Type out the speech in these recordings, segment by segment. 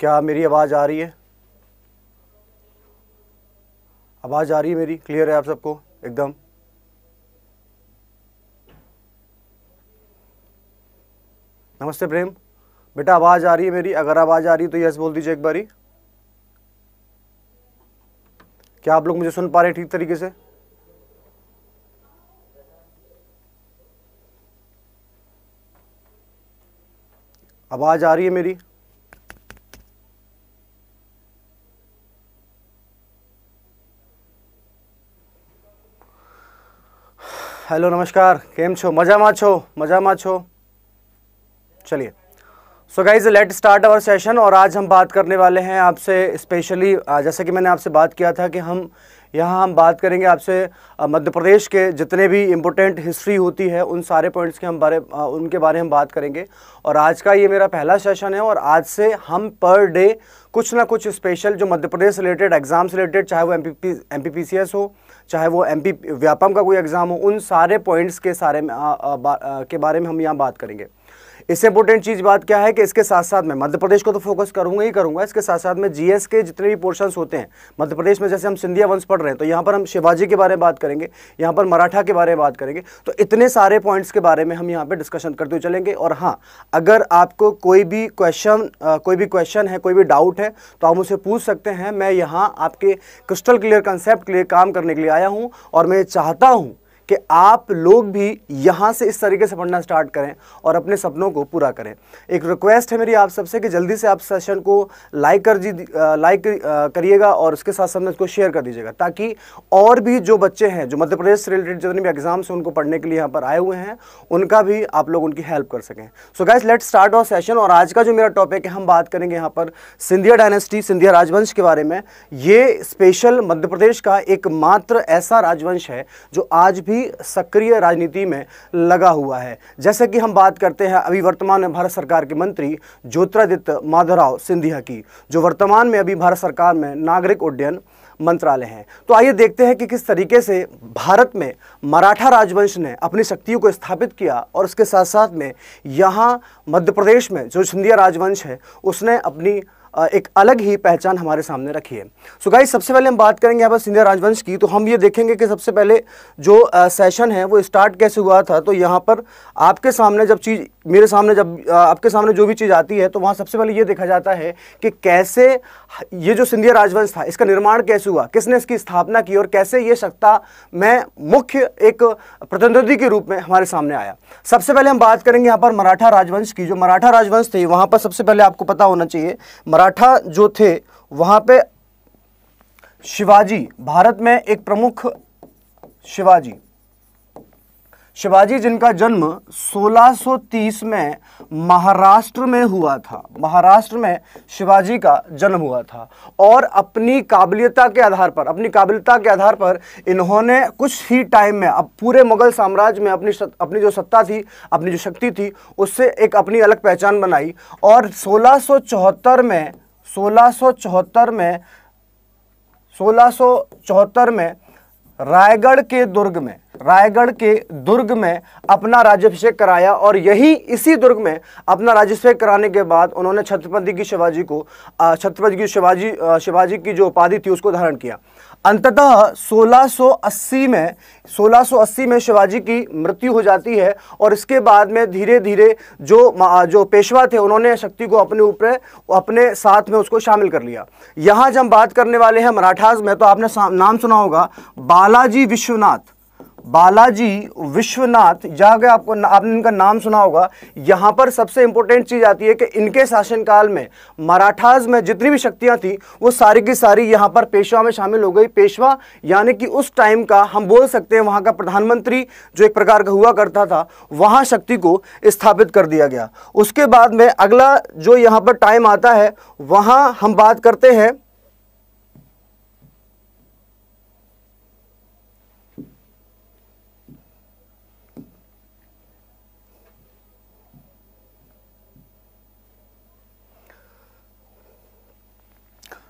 क्या मेरी आवाज़ आ रही है आवाज़ आ रही है मेरी क्लियर है आप सबको एकदम नमस्ते प्रेम बेटा आवाज़ आ रही है मेरी अगर आवाज़ आ रही है तो यस बोल दीजिए एक बारी क्या आप लोग मुझे सुन पा रहे हैं ठीक तरीके से आवाज़ आ रही है मेरी हेलो नमस्कार केम छो मजा में छो मजा में छो चलिए so guys let start our session और आज हम बात करने वाले हैं आपसे स्पेशली जैसे कि मैंने आपसे बात किया था कि हम यहाँ हम बात करेंगे आपसे मध्य प्रदेश के जितने भी इम्पोर्टेंट हिस्ट्री होती है उन सारे पॉइंट्स के हम बारे उनके बारे में बात करेंगे और आज का ये मेरा पहला सेशन है और आज से हम पर डे कुछ ना कुछ स्पेशल जो Madhya Pradesh related exams related चाहे वो एम पी हो चाहे वो एमपी व्यापम का कोई एग्ज़ाम हो उन सारे पॉइंट्स के सारे आ, आ, आ, के बारे में हम यहाँ बात करेंगे इससे इंपोर्टेंट चीज़ बात क्या है कि इसके साथ साथ मैं मध्य प्रदेश को तो फोकस करूंगा ही करूंगा इसके साथ साथ में जीएस के जितने भी पोर्शन होते हैं मध्य प्रदेश में जैसे हम सिंधिया वंश पढ़ रहे हैं तो यहाँ पर हम शिवाजी के बारे में बात करेंगे यहाँ पर मराठा के बारे में बात करेंगे तो इतने सारे पॉइंट्स के बारे में हम यहाँ पर डिस्कशन करते हुए चलेंगे और हाँ अगर आपको कोई भी क्वेश्चन कोई भी क्वेश्चन है कोई भी डाउट है तो आप उसे पूछ सकते हैं मैं यहाँ आपके क्रिस्टल क्लियर कंसेप्ट के लिए काम करने के लिए आया हूँ और मैं चाहता हूँ कि आप लोग भी यहाँ से इस तरीके से पढ़ना स्टार्ट करें और अपने सपनों को पूरा करें एक रिक्वेस्ट है मेरी आप सबसे कि जल्दी से आप सेशन को लाइक कर जी लाइक करिएगा और उसके साथ साथ में इसको शेयर कर दीजिएगा ताकि और भी जो बच्चे हैं जो मध्य प्रदेश से रिलेटेड जितने भी एग्जाम्स हैं उनको पढ़ने के लिए यहाँ पर आए हुए हैं उनका भी आप लोग उनकी हेल्प कर सकें so guys let start our session और आज का जो मेरा टॉपिक है हम बात करेंगे यहाँ पर सिंधिया डायनेस्टी सिंधिया राजवंश के बारे में ये स्पेशल मध्य प्रदेश का एकमात्र ऐसा राजवंश है जो आज भी भी सक्रिय राजनीति में लगा हुआ है जैसे कि हम बात करते हैं अभी वर्तमान में भारत सरकार के मंत्री ज्योतिरादित्य माधवराव सिंधिया की जो वर्तमान में अभी भारत सरकार में नागरिक उड्डयन मंत्रालय हैं तो आइए देखते हैं कि किस तरीके से भारत में मराठा राजवंश ने अपनी शक्तियों को स्थापित किया और उसके साथ साथ में यहाँ मध्य प्रदेश में जो सिंधिया राजवंश है उसने अपनी एक अलग ही पहचान हमारे सामने रखी है सो गाइस सबसे पहले हम बात करेंगे यहाँ पर सिंधिया राजवंश की तो हम ये देखेंगे कि सबसे पहले जो सेशन है वो स्टार्ट कैसे हुआ था तो यहाँ पर आपके सामने जब चीज़ मेरे सामने जब आपके सामने जो भी चीज़ आती है तो वहां सबसे पहले ये देखा जाता है कि कैसे ये जो सिंधिया राजवंश था इसका निर्माण कैसे हुआ किसने इसकी स्थापना की और कैसे ये सत्ता में मुख्य एक प्रतिनिधि के रूप में हमारे सामने आया सबसे पहले हम बात करेंगे यहाँ पर मराठा राजवंश की जो मराठा राजवंश थे वहां पर सबसे पहले आपको पता होना चाहिए मराठा जो थे वहां पर शिवाजी भारत में एक प्रमुख शिवाजी शिवाजी जिनका जन्म 1630 में महाराष्ट्र में हुआ था महाराष्ट्र में शिवाजी का जन्म हुआ था और अपनी काबिलियता के आधार पर अपनी काबिलियता के आधार पर इन्होंने कुछ ही टाइम में अब पूरे मुगल साम्राज्य में अपनी अपनी जो सत्ता थी अपनी जो शक्ति थी उससे एक अपनी अलग पहचान बनाई और सोलह में सोलह में सोलह में रायगढ़ के दुर्ग में रायगढ़ के दुर्ग में अपना राज्याभिषेक कराया और यही इसी दुर्ग में अपना राज्यभिषेक कराने के बाद उन्होंने छत्रपति की शिवाजी को छत्रपति की शिवाजी शिवाजी की जो उपाधि थी उसको धारण किया अंततः 1680 में 1680 में शिवाजी की मृत्यु हो जाती है और इसके बाद में धीरे धीरे जो जो पेशवा थे उन्होंने शक्ति को अपने ऊपर अपने साथ में उसको शामिल कर लिया यहाँ जब हम बात करने वाले हैं मराठास में तो आपने नाम सुना होगा बालाजी विश्वनाथ बालाजी विश्वनाथ जहाँ के आपको आपने इनका नाम सुना होगा यहाँ पर सबसे इंपॉर्टेंट चीज़ आती है कि इनके शासनकाल में मराठाज में जितनी भी शक्तियाँ थी वो सारी की सारी यहाँ पर पेशवा में शामिल हो गई पेशवा यानी कि उस टाइम का हम बोल सकते हैं वहाँ का प्रधानमंत्री जो एक प्रकार का हुआ करता था वहाँ शक्ति को स्थापित कर दिया गया उसके बाद में अगला जो यहाँ पर टाइम आता है वहाँ हम बात करते हैं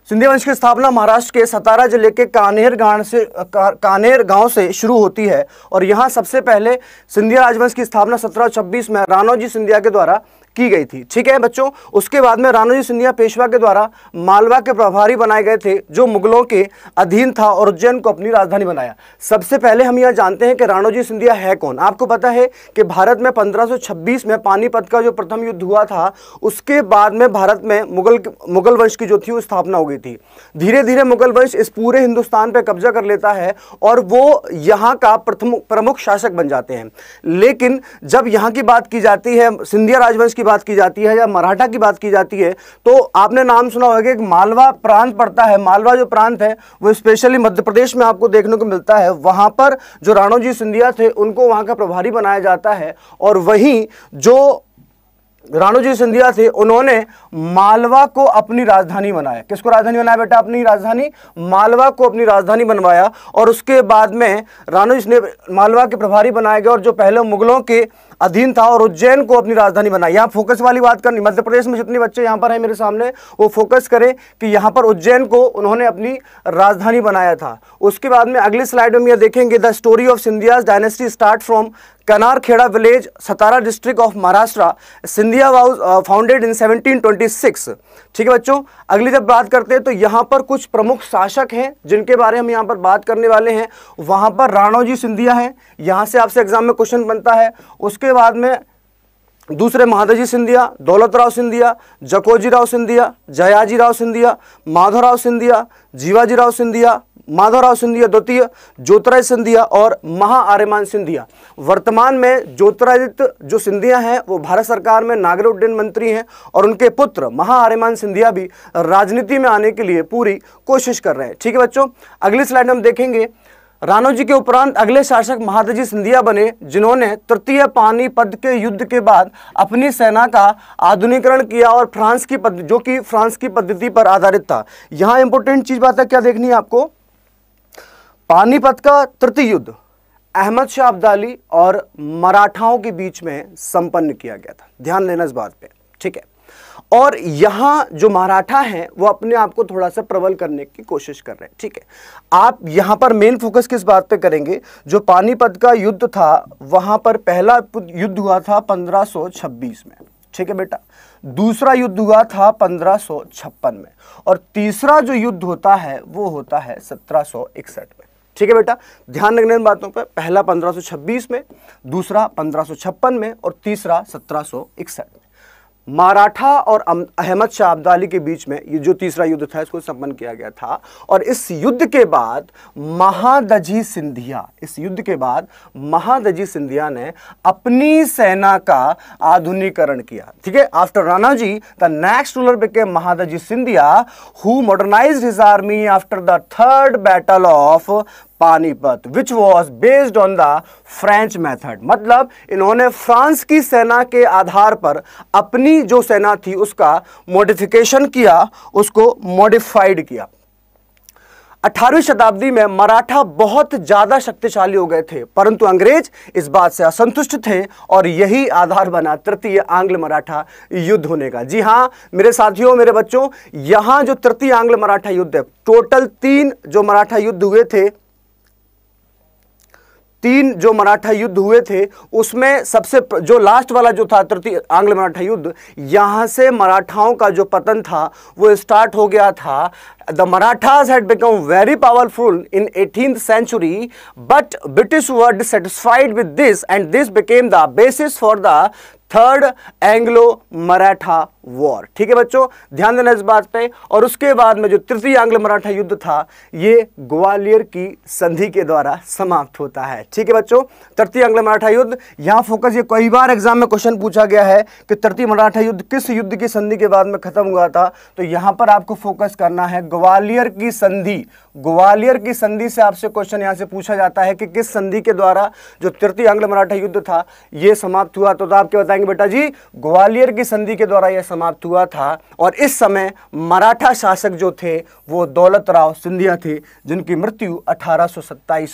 सिंधी वंश की स्थापना महाराष्ट्र के सतारा जिले के कानेर गांव से का, कानेर गांव से शुरू होती है और यहाँ सबसे पहले सिंधिया राजवंश की स्थापना सत्रह छब्बीस में रानोजी सिंधिया के द्वारा की गई थी ठीक है बच्चों उसके बाद में रानोजी सिंधिया पेशवा के द्वारा मालवा के प्रभारी बनाए गए थे जो मुगलों के अधीन था और उज्जैन को अपनी राजधानी बनाया सबसे पहले हम यह जानते हैं कि रानोजी सिंधिया है कौन आपको पता है कि भारत में 1526 में पानीपत का जो प्रथम युद्ध हुआ था उसके बाद में भारत में मुगल मुगल वंश की जो थी वो स्थापना हो गई थी धीरे धीरे मुगल वंश इस पूरे हिंदुस्तान पर कब्जा कर लेता है और वो यहाँ का प्रमुख शासक बन जाते हैं लेकिन जब यहाँ की बात की जाती है सिंधिया राजवंश की बात की जाती है या मराठा की बात की जाती है तो आपने नाम सुना होगा कि मालवा प्रांत पड़ता है मालवा जो प्रांत है वो स्पेशली मध्य प्रदेश में आपको देखने को मिलता है वहाँ पर जो राणोजी सिंधिया थे उनको वहाँ का प्रभारी बनाया जाता है और वहीं जो रानू जी सिंधिया थे उन्होंने मालवा को अपनी राजधानी बनाया किसको राजधानी बनाया बेटा अपनी राजधानी मालवा को अपनी राजधानी बनवाया और उसके बाद में रानू जी ने मालवा के प्रभारी बनाए गए और जो पहले मुगलों के अधीन था और उज्जैन को अपनी राजधानी बनाई यहाँ फोकस वाली बात करनी मध्य प्रदेश में जितने बच्चे यहाँ पर हैं मेरे सामने वो फोकस करें कि यहाँ पर उज्जैन को उन्होंने अपनी राजधानी बनाया था उसके बाद में अगली स्लाइड में यह देखेंगे the story of Scindia's dynasty start from Kanarkheda village Satara district of Maharashtra Scindia was founded in 1726. ठीक है बच्चों अगली जब बात करते हैं तो यहाँ पर कुछ प्रमुख शासक हैं जिनके बारे में हम यहाँ पर बात करने वाले हैं वहाँ पर राणोजी सिंधिया हैं यहाँ से आपसे एग्जाम में क्वेश्चन बनता है उसके बाद में दूसरे महादजी सिंधिया दौलतराव सिंधिया जकोजी राव सिंधिया जयाजी राव सिंधिया माधवराव सिंधिया जीवाजी राव सिंधिया माधवराव सिंधिया द्वितीय ज्योतिराज सिंधिया और महाआर्यमान सिंधिया वर्तमान में ज्योतिरादित्य जो सिंधिया हैं वो भारत सरकार में नागर उड्डयन मंत्री हैं और उनके पुत्र महाआर्यमान सिंधिया भी राजनीति में आने के लिए पूरी कोशिश कर रहे हैं ठीक है बच्चों अगली स्लाइड हम देखेंगे रानोजी के उपरांत अगले शासक महादजी सिंधिया बने जिन्होंने तृतीय पानी पद के युद्ध के बाद अपनी सेना का आधुनिकरण किया और फ्रांस की पद्धति जो कि फ्रांस की पद्धति पर आधारित था यहाँ इंपोर्टेंट चीज़ बात है क्या देखनी है आपको पानीपत का तृतीय युद्ध अहमद शाह अब्दाली और मराठाओं के बीच में संपन्न किया गया था ध्यान लेना इस बात पे ठीक है और यहां जो मराठा है वो अपने आप को थोड़ा सा प्रबल करने की कोशिश कर रहे हैं ठीक है आप यहां पर मेन फोकस किस बात पे करेंगे जो पानीपत का युद्ध था वहां पर पहला युद्ध हुआ था 1526 में ठीक है बेटा दूसरा युद्ध हुआ था 1556 में और तीसरा जो युद्ध होता है वो होता है 1761 में ठीक है बेटा ध्यान रखने इन बातों पर पहला 1526 में दूसरा 1556 में और तीसरा 1761 में मराठा और अहमद शाह अब्दाली के बीच में ये जो तीसरा युद्ध था इसको संपन्न किया गया था और इस युद्ध के बाद महादजी सिंधिया इस युद्ध के बाद महादजी सिंधिया ने अपनी सेना का आधुनिकरण किया ठीक है आफ्टर राणाजी the next ruler became Mahadji Scindia who modernise his army after the third battle of Panipat which was based on the French method मतलब इन्होंने फ्रांस की सेना के आधार पर अपनी जो सेना थी उसका मॉडिफिकेशन किया उसको मॉडिफाइड किया 18वीं शताब्दी में मराठा बहुत ज़्यादा शक्तिशाली हो गए थे परंतु अंग्रेज इस बात से असंतुष्ट थे और यही आधार बना तृतीय आंग्ल मराठा युद्ध होने का जी हाँ मेरे साथियों मेरे बच्चों यहाँ जो तृतीय आंग्ल मराठा युद्ध है टोटल तीन जो मराठा युद्ध हुए थे तीन जो मराठा युद्ध हुए थे उसमें सबसे जो लास्ट वाला जो था तृतीय आंग्ल मराठा युद्ध यहाँ से मराठाओं का जो पतन था वो स्टार्ट हो गया था the Marathas had become very powerful in 18th century but British were dissatisfied with this and this became the basis for the third Anglo Maratha war ठीक है बच्चों ध्यान देना इस बात पे और उसके बाद में जो तृतीय एंग्लो मराठा युद्ध था ये ग्वालियर की संधि के द्वारा समाप्त होता है ठीक है बच्चों तृतीय एंग्लो मराठा युद्ध यहाँ फोकस ये कई बार एग्जाम में क्वेश्चन पूछा गया है कि तृतीय मराठा युद्ध किस युद्ध की संधि के बाद में खत्म हुआ था तो यहाँ पर आपको फोकस करना है ग्वालियर की संधि ग्वालियर की संधि से आपसे क्वेश्चन यहां से पूछा जाता है कि किस संधि के द्वारा जो तृतीय आंग्ल मराठा युद्ध था यह समाप्त हुआ तो, तो आप क्या बताएंगे बेटा जी ग्वालियर की संधि के द्वारा यह समाप्त हुआ था और इस समय मराठा शासक जो थे वो दौलत राव सिंधिया थे जिनकी मृत्यु अठारह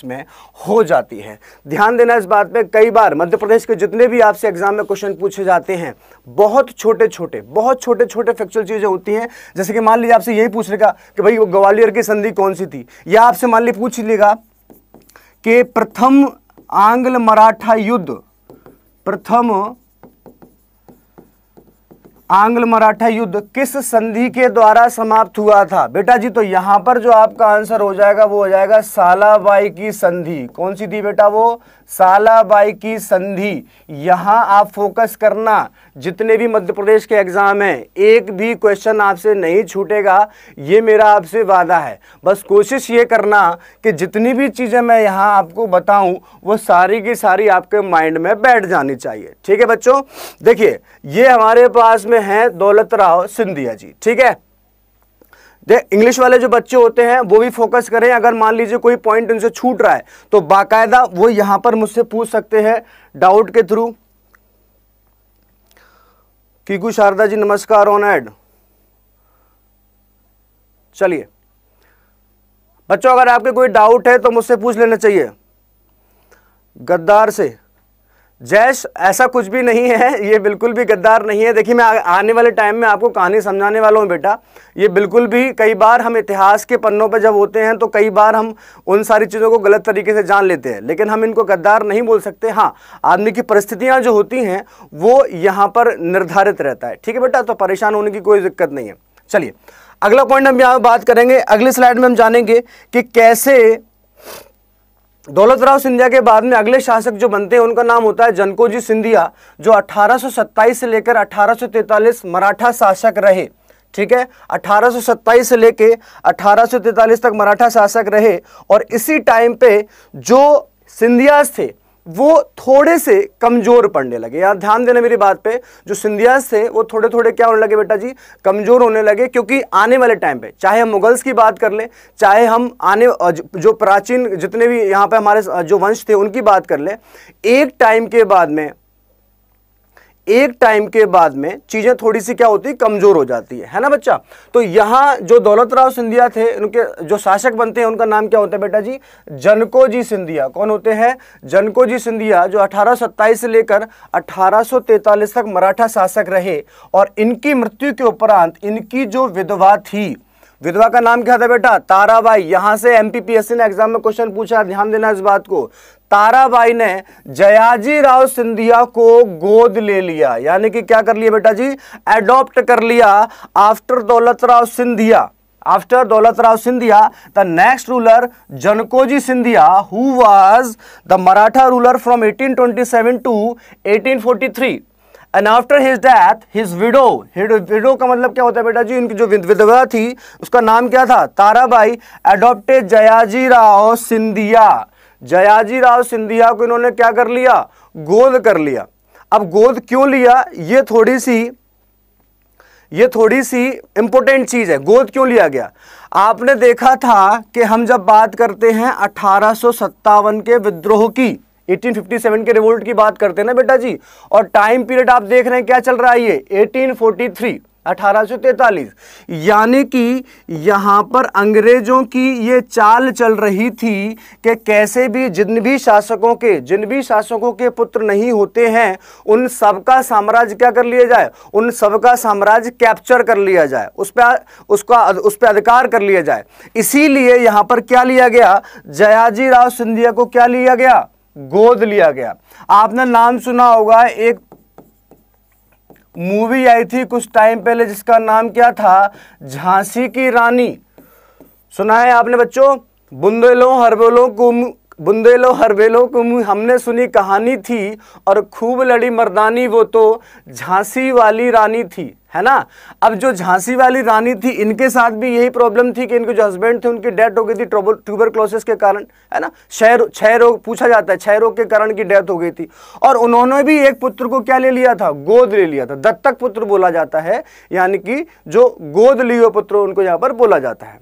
में हो जाती है ध्यान देना इस बात पर कई बार मध्य प्रदेश के जितने भी आपसे एग्जाम में क्वेश्चन पूछे जाते हैं बहुत छोटे छोटे बहुत छोटे छोटे फैक्चुअल चीज़ें होती हैं जैसे कि मान लीजिए आपसे यही पूछ लेगा कि भाई ग्वालियर की संधि कौन सी थी या आपसे मान ली पूछ लेगा कि प्रथम आंग्ल मराठा युद्ध प्रथम आंग्ल मराठा युद्ध किस संधि के द्वारा समाप्त हुआ था बेटा जी तो यहां पर जो आपका आंसर हो जाएगा वो हो जाएगा सालाबाई की संधि कौन सी थी बेटा वो सालाबाई की संधि यहां आप फोकस करना जितने भी मध्य प्रदेश के एग्ज़ाम हैं एक भी क्वेश्चन आपसे नहीं छूटेगा ये मेरा आपसे वादा है बस कोशिश ये करना कि जितनी भी चीज़ें मैं यहाँ आपको बताऊँ वो सारी की सारी आपके माइंड में बैठ जानी चाहिए ठीक है बच्चों देखिए ये हमारे पास में है दौलत राव सिंधिया जी ठीक है इंग्लिश वाले जो बच्चे होते हैं वो भी फोकस करें अगर मान लीजिए कोई पॉइंट उनसे छूट रहा है तो बाकायदा वो यहाँ पर मुझसे पूछ सकते हैं डाउट के थ्रू कीकू शारदा जी नमस्कार ऑन एड चलिए बच्चों अगर आपके कोई डाउट है तो मुझसे पूछ लेना चाहिए गद्दार से जैश ऐसा कुछ भी नहीं है ये बिल्कुल भी गद्दार नहीं है देखिए मैं आने वाले टाइम में आपको कहानी समझाने वाला हूँ बेटा ये बिल्कुल भी कई बार हम इतिहास के पन्नों पर जब होते हैं तो कई बार हम उन सारी चीज़ों को गलत तरीके से जान लेते हैं लेकिन हम इनको गद्दार नहीं बोल सकते हाँ आदमी की परिस्थितियाँ जो होती हैं वो यहाँ पर निर्धारित रहता है ठीक है बेटा तो परेशान होने की कोई दिक्कत नहीं है चलिए अगला पॉइंट हम यहाँ बात करेंगे अगली स्लाइड में हम जानेंगे कि कैसे दौलतराव सिंधिया के बाद में अगले शासक जो बनते हैं उनका नाम होता है जनकोजी सिंधिया जो 1827 से लेकर 1843 मराठा शासक रहे ठीक है 1827 से लेके 1843 तक मराठा शासक रहे और इसी टाइम पे जो सिंधियाज थे वो थोड़े से कमज़ोर पड़ने लगे यहाँ ध्यान देना मेरी बात पे जो सिंधिया थे वो थोड़े थोड़े क्या होने लगे बेटा जी कमज़ोर होने लगे क्योंकि आने वाले टाइम पे चाहे हम मुगल्स की बात कर लें चाहे हम आने जो प्राचीन जितने भी यहाँ पे हमारे जो वंश थे उनकी बात कर लें एक टाइम के बाद में एक टाइम के बाद में चीज़ें थोड़ी सी क्या होती कमज़ोर हो जाती है है ना बच्चा तो यहां जो दौलत राव सिंधिया थे उनके जो शासक बनते हैं उनका नाम क्या होता है बेटा जी जनको जी सिंधिया कौन होते हैं जनको जी सिंधिया जो 1827 से लेकर 1843 तक मराठा शासक रहे और इनकी मृत्यु के उपरांत इनकी जो विधवा थी विधवा का नाम क्या था बेटा ताराबाई यहां से एमपीपीएससी ने एग्जाम में क्वेश्चन पूछा ध्यान देना इस बात को ताराबाई ने जयाजी राव सिंधिया को गोद ले लिया यानी कि क्या कर लिया बेटा जी एडॉप्ट कर लिया after Daulat Rao Scindia after Daulat Rao Scindia the next ruler Jankoji Scindia who was the Maratha ruler from 1827 to 1843 and after his death his widow widow का मतलब क्या होता है बेटा जी इनकी जो विधवा थी उसका नाम क्या था ताराबाई एडॉप्टेड जयाजी राव सिंधिया जयाजी राव सिंधिया को इन्होंने क्या कर लिया गोद कर लिया अब गोद क्यों लिया ये थोड़ी सी ये थोड़ी सी इंपॉर्टेंट चीज़ है गोद क्यों लिया गया आपने देखा था कि हम जब बात करते हैं अठारह के विद्रोह की 1857 के रिवोल्ट की बात करते हैं ना बेटा जी और टाइम पीरियड आप देख रहे हैं क्या चल रहा है ये 1843 1843 यानी कि यहाँ पर अंग्रेजों की ये चाल चल रही थी कि कैसे भी जिन भी शासकों के जिन भी शासकों के पुत्र नहीं होते हैं उन सबका साम्राज्य क्या कर लिया जाए उन सबका साम्राज्य कैप्चर कर लिया जाए उस पर उसका उस पर अधिकार कर लिया जाए इसीलिए यहाँ पर क्या लिया गया जयाजी राव सिंधिया को क्या लिया गया गोद लिया गया आपने नाम सुना होगा एक मूवी आई थी कुछ टाइम पहले जिसका नाम क्या था झांसी की रानी सुना है आपने बच्चों बुंदेलो हरवेलो को बुंदेलो हरवेलो को हमने सुनी कहानी थी और खूब लड़ी मर्दानी वो तो झांसी वाली रानी थी है ना अब जो झांसी वाली रानी थी इनके साथ भी यही प्रॉब्लम थी कि इनके जो हस्बैंड थे उनकी डेथ हो गई थी ट्यूबर क्लोसिस के कारण है ना क्षय क्षय रोग पूछा जाता है क्षय रोग के कारण की डेथ हो गई थी और उन्होंने भी एक पुत्र को क्या ले लिया था गोद ले लिया था दत्तक पुत्र बोला जाता है यानी कि जो गोद लियो पुत्र उनको यहाँ पर बोला जाता है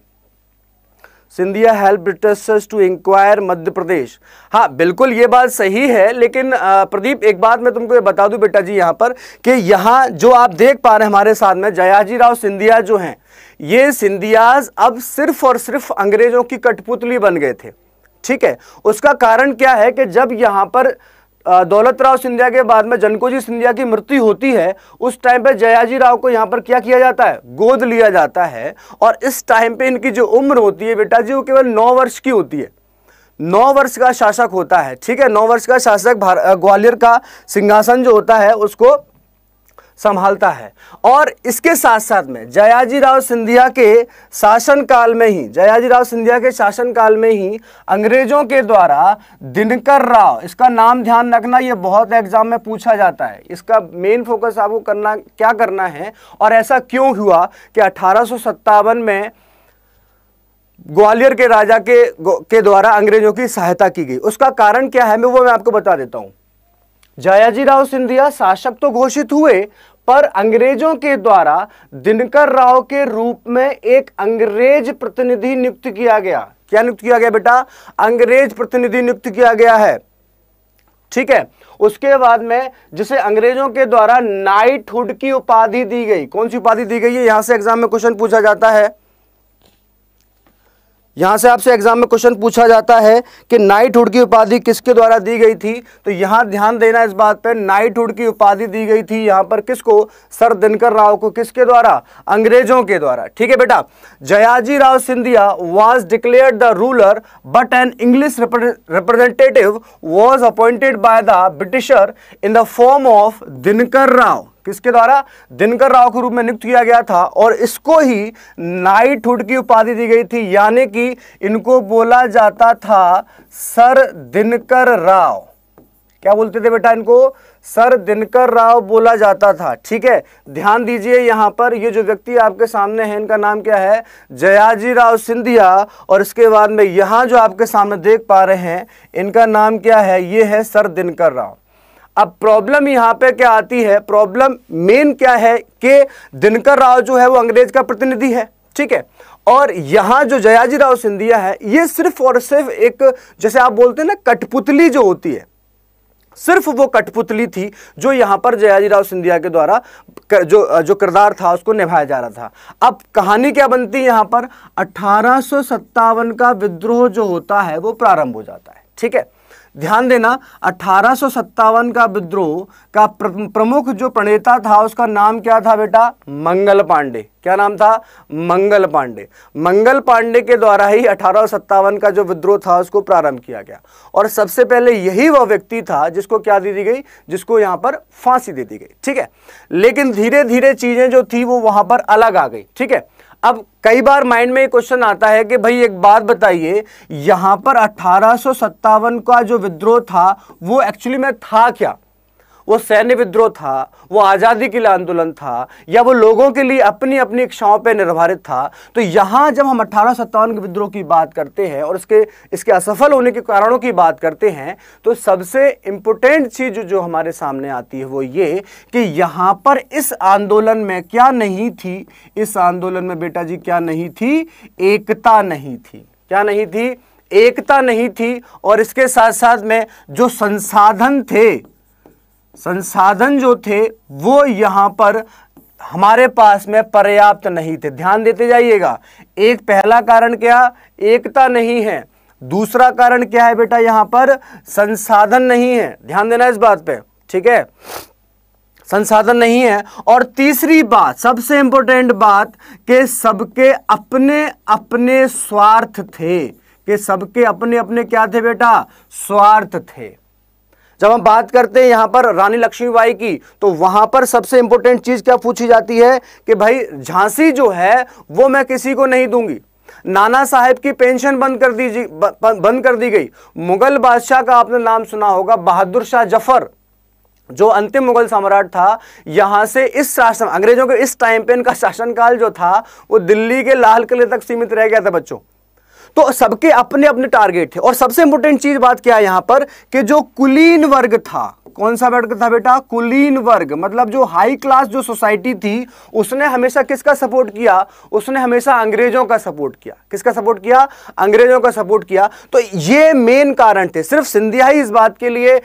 Scindia help Britishers to inquire Madhya Pradesh हाँ बिल्कुल ये बात सही है लेकिन प्रदीप एक बात मैं तुमको ये बता दूं बेटा जी यहाँ पर कि यहाँ जो आप देख पा रहे हैं हमारे साथ में जयाजी राव सिंधिया जो हैं ये सिंधियाज अब सिर्फ और सिर्फ अंग्रेजों की कठपुतली बन गए थे ठीक है उसका कारण क्या है कि जब यहाँ पर दौलत राव सिंधिया के बाद में जनकोजी सिंधिया की मृत्यु होती है उस टाइम पे जयाजी राव को यहाँ पर क्या किया जाता है गोद लिया जाता है और इस टाइम पे इनकी जो उम्र होती है बेटा जी वो केवल नौ वर्ष की होती है नौ वर्ष का शासक होता है ठीक है नौ वर्ष का शासक ग्वालियर का सिंहासन जो होता है उसको संभालता है और इसके साथ साथ में जयाजी राव सिंधिया के शासनकाल में ही जयाजी राव सिंधिया के शासनकाल में ही अंग्रेजों के द्वारा दिनकर राव इसका नाम ध्यान रखना यह बहुत एग्जाम में पूछा जाता है इसका मेन फोकस आपको करना क्या करना है और ऐसा क्यों हुआ कि अठारह में ग्वालियर के राजा के के द्वारा अंग्रेजों की सहायता की गई उसका कारण क्या है मैं वो मैं आपको बता देता हूं जयाजी राव सिंधिया शासक तो घोषित हुए पर अंग्रेजों के द्वारा दिनकर राव के रूप में एक अंग्रेज प्रतिनिधि नियुक्त किया गया क्या नियुक्त किया गया बेटा अंग्रेज प्रतिनिधि नियुक्त किया गया है ठीक है उसके बाद में जिसे अंग्रेजों के द्वारा नाइटहुड की उपाधि दी गई कौन सी उपाधि दी गई है यहां से एग्जाम में क्वेश्चन पूछा जाता है यहां से आपसे एग्जाम में क्वेश्चन पूछा जाता है कि नाइटहुड की उपाधि किसके द्वारा दी गई थी तो यहां ध्यान देना इस बात पर नाइटहुड की उपाधि दी गई थी यहां पर किसको सर दिनकर राव को किसके द्वारा अंग्रेजों के द्वारा ठीक है बेटा Jayaji Rao Scindia was declare the ruler but an English representative was appointed by the Britisher in the form of Dinkar Rao किसके द्वारा दिनकर राव के रूप में नियुक्त किया गया था और इसको ही हुड की उपाधि दी गई थी यानी कि इनको बोला जाता था सर दिनकर राव क्या बोलते थे बेटा इनको सर दिनकर राव बोला जाता था ठीक है ध्यान दीजिए यहां पर ये जो व्यक्ति आपके सामने है इनका नाम क्या है जयाजी राव सिंधिया और इसके बाद में यहां जो आपके सामने देख पा रहे हैं इनका नाम क्या है ये है सर दिनकर राव अब प्रॉब्लम यहाँ पे क्या आती है प्रॉब्लम मेन क्या है कि दिनकर राव जो है वो अंग्रेज का प्रतिनिधि है ठीक है और यहाँ जो जयाजी राव सिंधिया है ये सिर्फ और सिर्फ एक जैसे आप बोलते हैं ना कठपुतली जो होती है सिर्फ वो कठपुतली थी जो यहाँ पर जयाजी राव सिंधिया के द्वारा कर, जो जो किरदार था उसको निभाया जा रहा था अब कहानी क्या बनती है यहाँ पर अठारह का विद्रोह जो होता है वो प्रारंभ हो जाता है ठीक है ध्यान देना अठारह का विद्रोह का प्रमुख जो प्रणेता था उसका नाम क्या था बेटा मंगल पांडे क्या नाम था मंगल पांडे मंगल पांडे के द्वारा ही अठारह का जो विद्रोह था उसको प्रारंभ किया गया और सबसे पहले यही वह व्यक्ति था जिसको क्या दे दी गई जिसको यहां पर फांसी दे दी गई ठीक है लेकिन धीरे धीरे चीज़ें जो थी वो वहां पर अलग आ गई ठीक है अब कई बार माइंड में ये क्वेश्चन आता है कि भाई एक बात बताइए यहां पर अठारह का जो विद्रोह था वो एक्चुअली में था क्या वो सैन्य विद्रोह था वो आज़ादी के लिए आंदोलन था या वो लोगों के लिए अपनी अपनी इच्छाओं पर निर्धारित था तो यहाँ जब हम अट्ठारह सत्तावन के विद्रोह की बात करते हैं और इसके इसके असफल होने के कारणों की बात करते हैं तो सबसे इम्पोर्टेंट चीज़ जो हमारे सामने आती है वो ये कि यहाँ पर इस आंदोलन में क्या नहीं थी इस आंदोलन में बेटा जी क्या नहीं थी एकता नहीं थी क्या नहीं थी एकता नहीं थी और इसके साथ साथ में जो संसाधन थे संसाधन जो थे वो यहाँ पर हमारे पास में पर्याप्त नहीं थे ध्यान देते जाइएगा एक पहला कारण क्या एकता नहीं है दूसरा कारण क्या है बेटा यहाँ पर संसाधन नहीं है ध्यान देना इस बात पे ठीक है संसाधन नहीं है और तीसरी बात सबसे इंपॉर्टेंट बात कि सबके अपने अपने स्वार्थ थे कि सबके अपने अपने क्या थे बेटा स्वार्थ थे जब हम बात करते हैं यहां पर रानी लक्ष्मीबाई की तो वहां पर सबसे इंपॉर्टेंट चीज़ क्या पूछी जाती है कि भाई झांसी जो है वो मैं किसी को नहीं दूंगी नाना साहेब की पेंशन बंद कर दी बंद कर दी गई मुगल बादशाह का आपने नाम सुना होगा बहादुर शाह जफर जो अंतिम मुगल सम्राट था यहां से इस शासन अंग्रेजों के इस टाइम पे इनका शासनकाल जो था वो दिल्ली के लाल किले तक सीमित रह गया था बच्चों तो सबके अपने अपने टारगेट थे और सबसे इंपोर्टेंट चीज बात क्या है यहां पर कि जो कुलीन वर्ग था कौन सा वर्ग था बेटा कुलीन वर्ग मतलब जो हाई क्लास जो सोसाइटी थी उसने हमेशा किसका सपोर्ट किया उसने हमेशा अंग्रेजों का सपोर्ट किया किसका सपोर्ट किया अंग्रेजों का सपोर्ट किया तो ये मेन कारण थे सिर्फ सिंधिया ही इस बात के लिए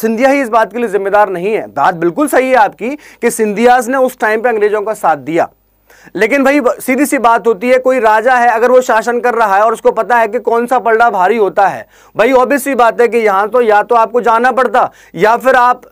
सिंधिया ही इस बात के लिए जिम्मेदार नहीं है बात बिल्कुल सही है आपकी कि सिंधियाज ने उस टाइम पर अंग्रेजों का साथ दिया लेकिन भाई सीधी सी बात होती है कोई राजा है अगर वो शासन कर रहा है और उसको पता है कि कौन सा पलड़ा भारी होता है भाई ऑब्वियस सी बात है कि यहाँ तो या तो आपको जाना पड़ता या फिर आप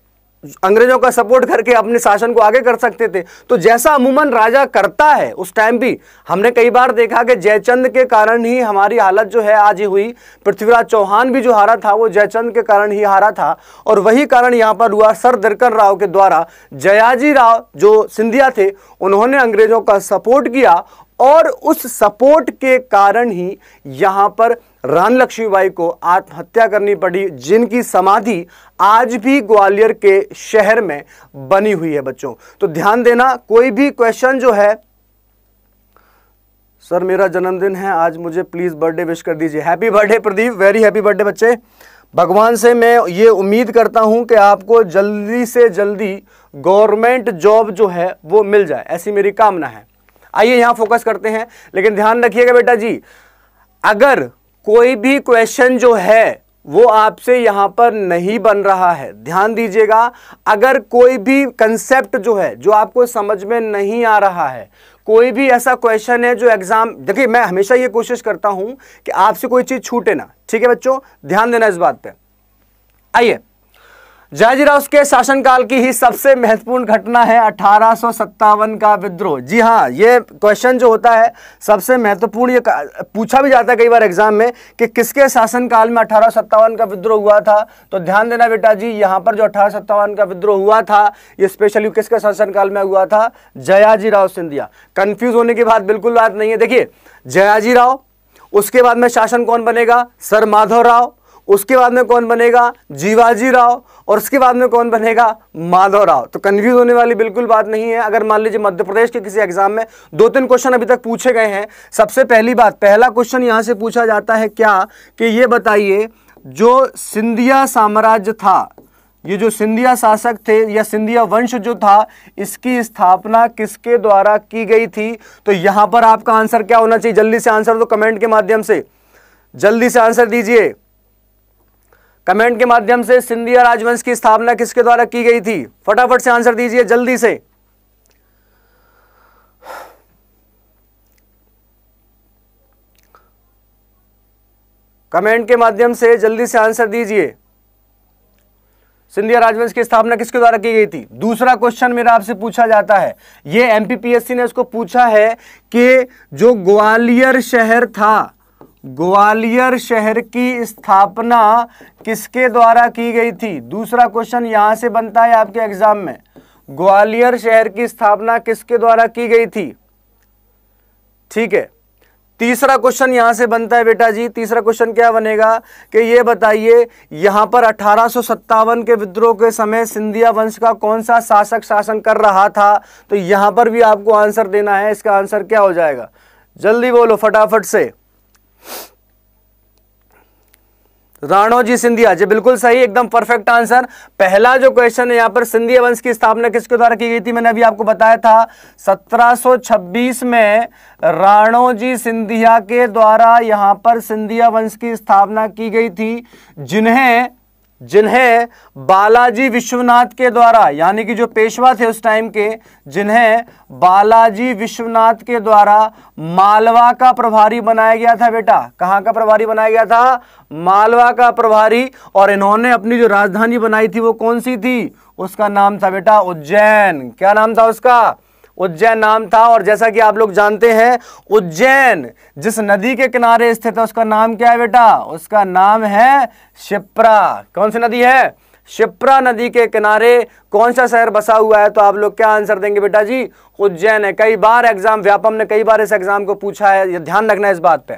अंग्रेजों का सपोर्ट करके अपने शासन को आगे कर सकते थे तो जैसा अमूमन राजा करता है उस टाइम भी हमने कई बार देखा कि जयचंद के कारण ही हमारी हालत जो है आज ही हुई पृथ्वीराज चौहान भी जो हारा था वो जयचंद के कारण ही हारा था और वही कारण यहाँ पर हुआ सर दरकन राव के द्वारा जयाजी राव जो सिंधिया थे उन्होंने अंग्रेजों का सपोर्ट किया और उस सपोर्ट के कारण ही यहाँ पर रान लक्ष्मीबाई को आत्महत्या करनी पड़ी जिनकी समाधि आज भी ग्वालियर के शहर में बनी हुई है बच्चों तो ध्यान देना कोई भी क्वेश्चन जो है सर मेरा जन्मदिन है आज मुझे प्लीज़ बर्थडे विश कर दीजिए happy birthday Pradeep very happy birthday बच्चे भगवान से मैं ये उम्मीद करता हूं कि आपको जल्दी से जल्दी गवर्नमेंट जॉब जो है वो मिल जाए ऐसी मेरी कामना है आइए यहां फोकस करते हैं लेकिन ध्यान रखिएगा बेटा जी अगर कोई भी क्वेश्चन जो है वो आपसे यहां पर नहीं बन रहा है ध्यान दीजिएगा अगर कोई भी कंसेप्ट जो है जो आपको समझ में नहीं आ रहा है कोई भी ऐसा क्वेश्चन है जो एग्ज़ाम देखिए मैं हमेशा ये कोशिश करता हूं कि आपसे कोई चीज़ छूटे ना ठीक है बच्चों ध्यान देना इस बात पे आइए जाजीराव के शासनकाल की ही सबसे महत्वपूर्ण घटना है अठारह का विद्रोह जी हाँ ये क्वेश्चन जो होता है सबसे महत्वपूर्ण ये पूछा भी जाता है कई बार एग्जाम में कि किसके शासनकाल में अठारह का विद्रोह हुआ था तो ध्यान देना बेटा जी यहाँ पर जो अठारह का विद्रोह हुआ था ये स्पेशली किसके शासनकाल में हुआ था जयाजीराव सिंधिया कन्फ्यूज होने की बात बिल्कुल बात नहीं है देखिए जयाजीराव उसके बाद में शासन कौन बनेगा सर माधव राव उसके बाद में कौन बनेगा जीवाजी राव और उसके बाद में कौन बनेगा माधव राव तो कन्फ्यूज होने वाली बिल्कुल बात नहीं है अगर मान लीजिए मध्य प्रदेश के किसी एग्जाम में दो तीन क्वेश्चन अभी तक पूछे गए हैं सबसे पहली बात पहला क्वेश्चन यहां से पूछा जाता है क्या कि ये बताइए जो सिंधिया साम्राज्य था ये जो सिंधिया शासक थे या सिंधिया वंश जो था इसकी स्थापना किसके द्वारा की गई थी तो यहां पर आपका आंसर क्या होना चाहिए जल्दी से आंसर दो कमेंट के माध्यम से जल्दी से आंसर दीजिए कमेंट के माध्यम से सिंधिया राजवंश की स्थापना किसके द्वारा की गई थी फटाफट से आंसर दीजिए जल्दी से कमेंट के माध्यम से जल्दी से आंसर दीजिए सिंधिया राजवंश की स्थापना किसके द्वारा की गई थी दूसरा क्वेश्चन मेरा आपसे पूछा जाता है ये एमपीपीएससी ने इसको पूछा है कि जो ग्वालियर शहर था ग्वालियर शहर की स्थापना किसके द्वारा की गई थी दूसरा क्वेश्चन यहां से बनता है आपके एग्जाम में ग्वालियर शहर की स्थापना किसके द्वारा की गई थी ठीक है तीसरा क्वेश्चन यहां से बनता है बेटा जी तीसरा क्वेश्चन क्या बनेगा कि ये बताइए यहां पर अठारह के विद्रोह के समय सिंधिया वंश का कौन सा शासक शासन कर रहा था तो यहां पर भी आपको आंसर देना है इसका आंसर क्या हो जाएगा जल्दी बोलो फटाफट से राणो जी सिंधिया जी बिल्कुल सही एकदम परफेक्ट आंसर पहला जो क्वेश्चन है यहाँ पर सिंधिया वंश की स्थापना किसके द्वारा की गई थी मैंने अभी आपको बताया था 1726 में राणो जी सिंधिया के द्वारा यहाँ पर सिंधिया वंश की स्थापना की गई थी जिन्हें जिन्हें बालाजी विश्वनाथ के द्वारा यानी कि जो पेशवा थे उस टाइम के जिन्हें बालाजी विश्वनाथ के द्वारा मालवा का प्रभारी बनाया गया था बेटा कहाँ का प्रभारी बनाया गया था मालवा का प्रभारी और इन्होंने अपनी जो राजधानी बनाई थी वो कौन सी थी उसका नाम था बेटा उज्जैन क्या नाम था उसका उज्जैन नाम था और जैसा कि आप लोग जानते हैं उज्जैन जिस नदी के किनारे स्थित है उसका नाम क्या है बेटा उसका नाम है शिप्रा कौन सी नदी है शिप्रा नदी के किनारे कौन सा शहर बसा हुआ है तो आप लोग क्या आंसर देंगे बेटा जी उज्जैन है कई बार एग्जाम व्यापम ने कई बार इस एग्जाम को पूछा है ध्यान रखना इस बात पे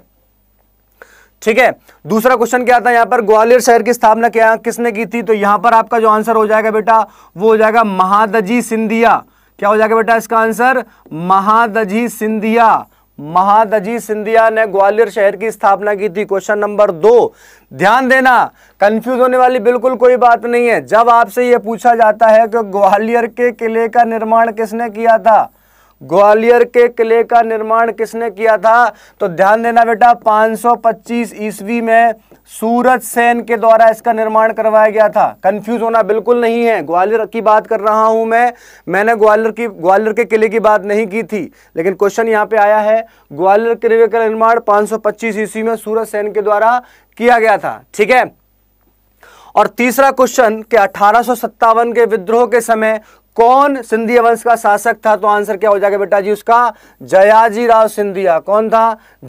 ठीक है दूसरा क्वेश्चन क्या आता है पर ग्वालियर शहर की स्थापना क्या किसने की थी तो यहां पर आपका जो आंसर हो जाएगा बेटा वो हो जाएगा महादजी सिंधिया क्या हो जाएगा बेटा इसका आंसर महादजी सिंधिया महादजी सिंधिया ने ग्वालियर शहर की स्थापना की थी क्वेश्चन नंबर दो ध्यान देना कंफ्यूज होने वाली बिल्कुल कोई बात नहीं है जब आपसे यह पूछा जाता है कि ग्वालियर के किले का निर्माण किसने किया था ग्वालियर के किले का निर्माण किसने किया था तो ध्यान देना बेटा 525 ईसवी में सूरज सेन के द्वारा इसका निर्माण करवाया गया था कंफ्यूज होना बिल्कुल नहीं है ग्वालियर की बात कर रहा हूं मैं मैंने ग्वालियर की ग्वालियर के किले की बात नहीं की थी लेकिन क्वेश्चन यहां पे आया है ग्वालियर किले का निर्माण 525 ईस्वी में सूरज सेन के द्वारा किया गया था ठीक है और तीसरा क्वेश्चन कि अठारह के विद्रोह के समय कौन सिंधिया वंश का शासक था तो आंसर क्या हो जाएगा बेटा जी उसका जयाजी राव सिंधिया कौन था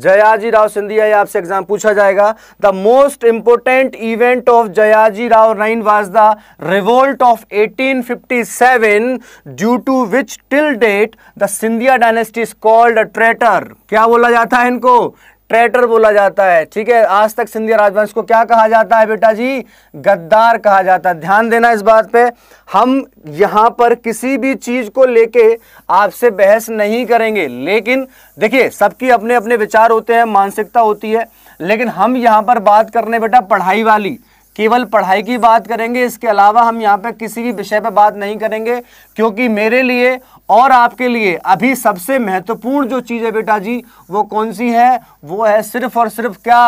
जयाजी राव सिंधिया ये आपसे एग्जाम पूछा जाएगा the most important event of Jayaji Rao nine was the revolt of 1857 due to which till date the Scindia dynasty is called a traitor क्या बोला जाता है इनको ट्रेटर बोला जाता है ठीक है आज तक सिंधिया राजवंश को क्या कहा जाता है बेटा जी गद्दार कहा जाता है ध्यान देना इस बात पे हम यहाँ पर किसी भी चीज़ को लेके आपसे बहस नहीं करेंगे लेकिन देखिए सबकी अपने अपने विचार होते हैं मानसिकता होती है लेकिन हम यहाँ पर बात करने बेटा पढ़ाई वाली केवल पढ़ाई की बात करेंगे इसके अलावा हम यहाँ पर किसी भी विषय पर बात नहीं करेंगे क्योंकि मेरे लिए और आपके लिए अभी सबसे महत्वपूर्ण जो चीज़ है बेटा जी वो कौन सी है वो है सिर्फ और सिर्फ क्या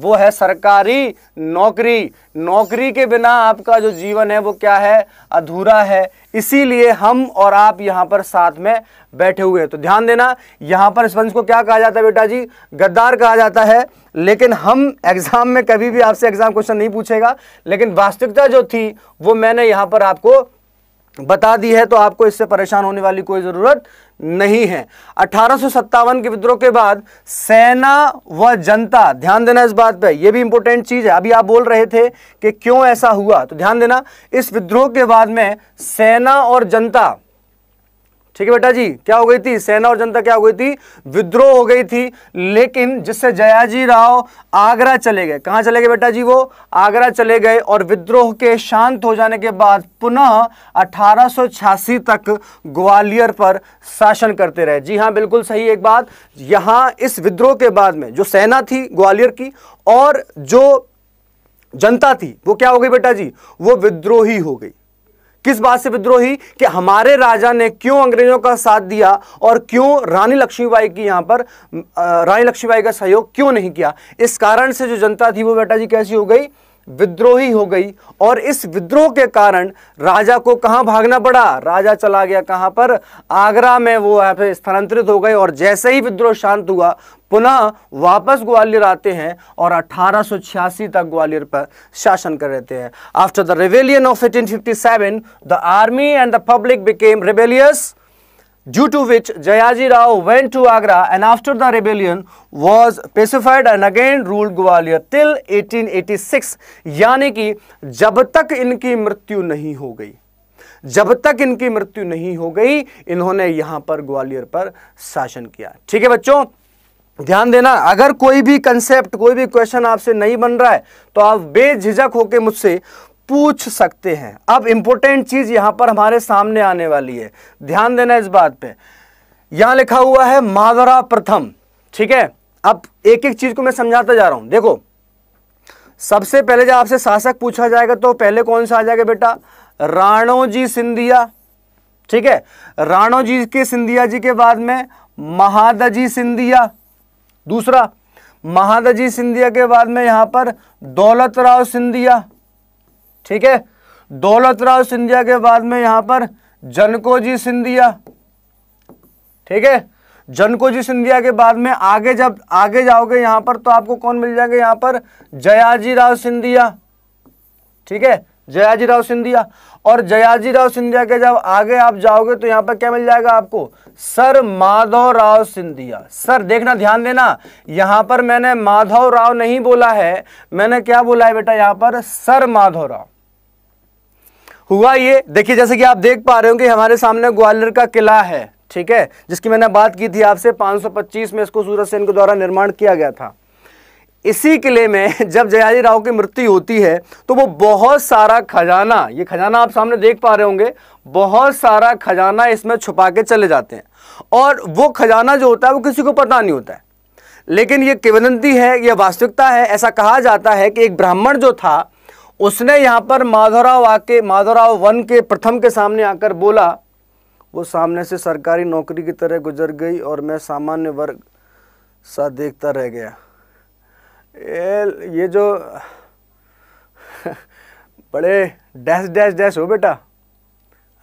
वो है सरकारी नौकरी नौकरी के बिना आपका जो जीवन है वो क्या है अधूरा है इसीलिए हम और आप यहाँ पर साथ में बैठे हुए हैं तो ध्यान देना यहाँ पर इस वंश को क्या कहा जाता है बेटा जी गद्दार कहा जाता है लेकिन हम एग्ज़ाम में कभी भी आपसे एग्ज़ाम क्वेश्चन नहीं पूछेगा लेकिन वास्तविकता जो थी वो मैंने यहाँ पर आपको बता दी है तो आपको इससे परेशान होने वाली कोई ज़रूरत नहीं है अठारह के विद्रोह के बाद सेना व जनता ध्यान देना इस बात पे यह भी इंपॉर्टेंट चीज़ है अभी आप बोल रहे थे कि क्यों ऐसा हुआ तो ध्यान देना इस विद्रोह के बाद में सेना और जनता ठीक है बेटा जी क्या हो गई थी सेना और जनता क्या हो गई थी विद्रोह हो गई थी लेकिन जिससे जयाजी राव आगरा चले गए कहाँ चले गए बेटा जी वो आगरा चले गए और विद्रोह के शांत हो जाने के बाद पुनः अठारह तक ग्वालियर पर शासन करते रहे जी हाँ बिल्कुल सही एक बात यहां इस विद्रोह के बाद में जो सेना थी ग्वालियर की और जो जनता थी वो क्या हो गई बेटा जी वो विद्रोही हो गई किस बात से विद्रोही कि हमारे राजा ने क्यों अंग्रेजों का साथ दिया और क्यों रानी लक्ष्मीबाई की यहां पर रानी लक्ष्मीबाई का सहयोग क्यों नहीं किया इस कारण से जो जनता थी वो बेटा जी कैसी हो गई विद्रोही हो गई और इस विद्रोह के कारण राजा को कहाँ भागना पड़ा राजा चला गया कहाँ पर आगरा में वो यहाँ पे स्थानांतरित हो गए और जैसे ही विद्रोह शांत हुआ पुनः वापस ग्वालियर आते हैं और 1886 तक ग्वालियर पर शासन कर रहते हैं after the rebellion of 1857 the army and the public became rebellious due to which Jayaji Rao went to Agra and after the rebellion was pacified and again ruled Gwalior till 1886 yani ki jab tak inki mrityu nahi ho gayi जब तक इनकी मृत्यु नहीं हो गई इन्होंने यहां पर ग्वालियर पर शासन किया ठीक है बच्चों ध्यान देना अगर कोई भी कंसेप्ट कोई भी क्वेश्चन आपसे नहीं बन रहा है तो आप बेझिझक होकर मुझसे पूछ सकते हैं अब इंपोर्टेंट चीज़ यहां पर हमारे सामने आने वाली है ध्यान देना इस बात पे यहां लिखा हुआ है माधुरा प्रथम ठीक है अब एक एक चीज़ को मैं समझाता जा रहा हूं देखो सबसे पहले जब आपसे शासक पूछा जाएगा तो पहले कौन सा आ जाएगा बेटा राणोजी सिंधिया ठीक है राणोजी के सिंधिया जी के बाद में महादजी सिंधिया दूसरा महादजी सिंधिया के बाद में यहां पर दौलत राव सिंधिया ठीक है दौलतराव सिंधिया के बाद में यहां पर जनको जी सिंधिया ठीक है जनको जी सिंधिया के बाद में आगे जब आगे जाओगे यहां पर तो आपको कौन मिल जाएगा यहां पर जयाजी राव सिंधिया ठीक है जयाजी राव सिंधिया और जयाजी राव सिंधिया के जब आगे आप जाओगे तो यहां पर क्या मिल जाएगा आपको सर माधव राव सिंधिया सर देखना ध्यान देना यहां पर मैंने माधव राव नहीं बोला है मैंने क्या बोला है बेटा यहां पर सर माधव राव हुआ ये देखिए जैसे कि आप देख पा रहे होंगे हमारे सामने ग्वालियर का किला है ठीक है जिसकी मैंने बात की थी आपसे 525 में इसको सूरज सेन के द्वारा निर्माण किया गया था इसी किले में जब जयाजी राव की मृत्यु होती है तो वो बहुत सारा खजाना ये खजाना आप सामने देख पा रहे होंगे बहुत सारा खजाना इसमें छुपा के चले जाते हैं और वो खजाना जो होता है वो किसी को पता नहीं होता है लेकिन ये किवदंती है यह वास्तविकता है ऐसा कहा जाता है कि एक ब्राह्मण जो था उसने यहाँ पर माधोराव आके माधोराव वन के प्रथम के सामने आकर बोला वो सामने से सरकारी नौकरी की तरह गुजर गई और मैं सामान्य वर्ग सा देखता रह गया ये, ये जो बड़े डैश डैश डैश हो बेटा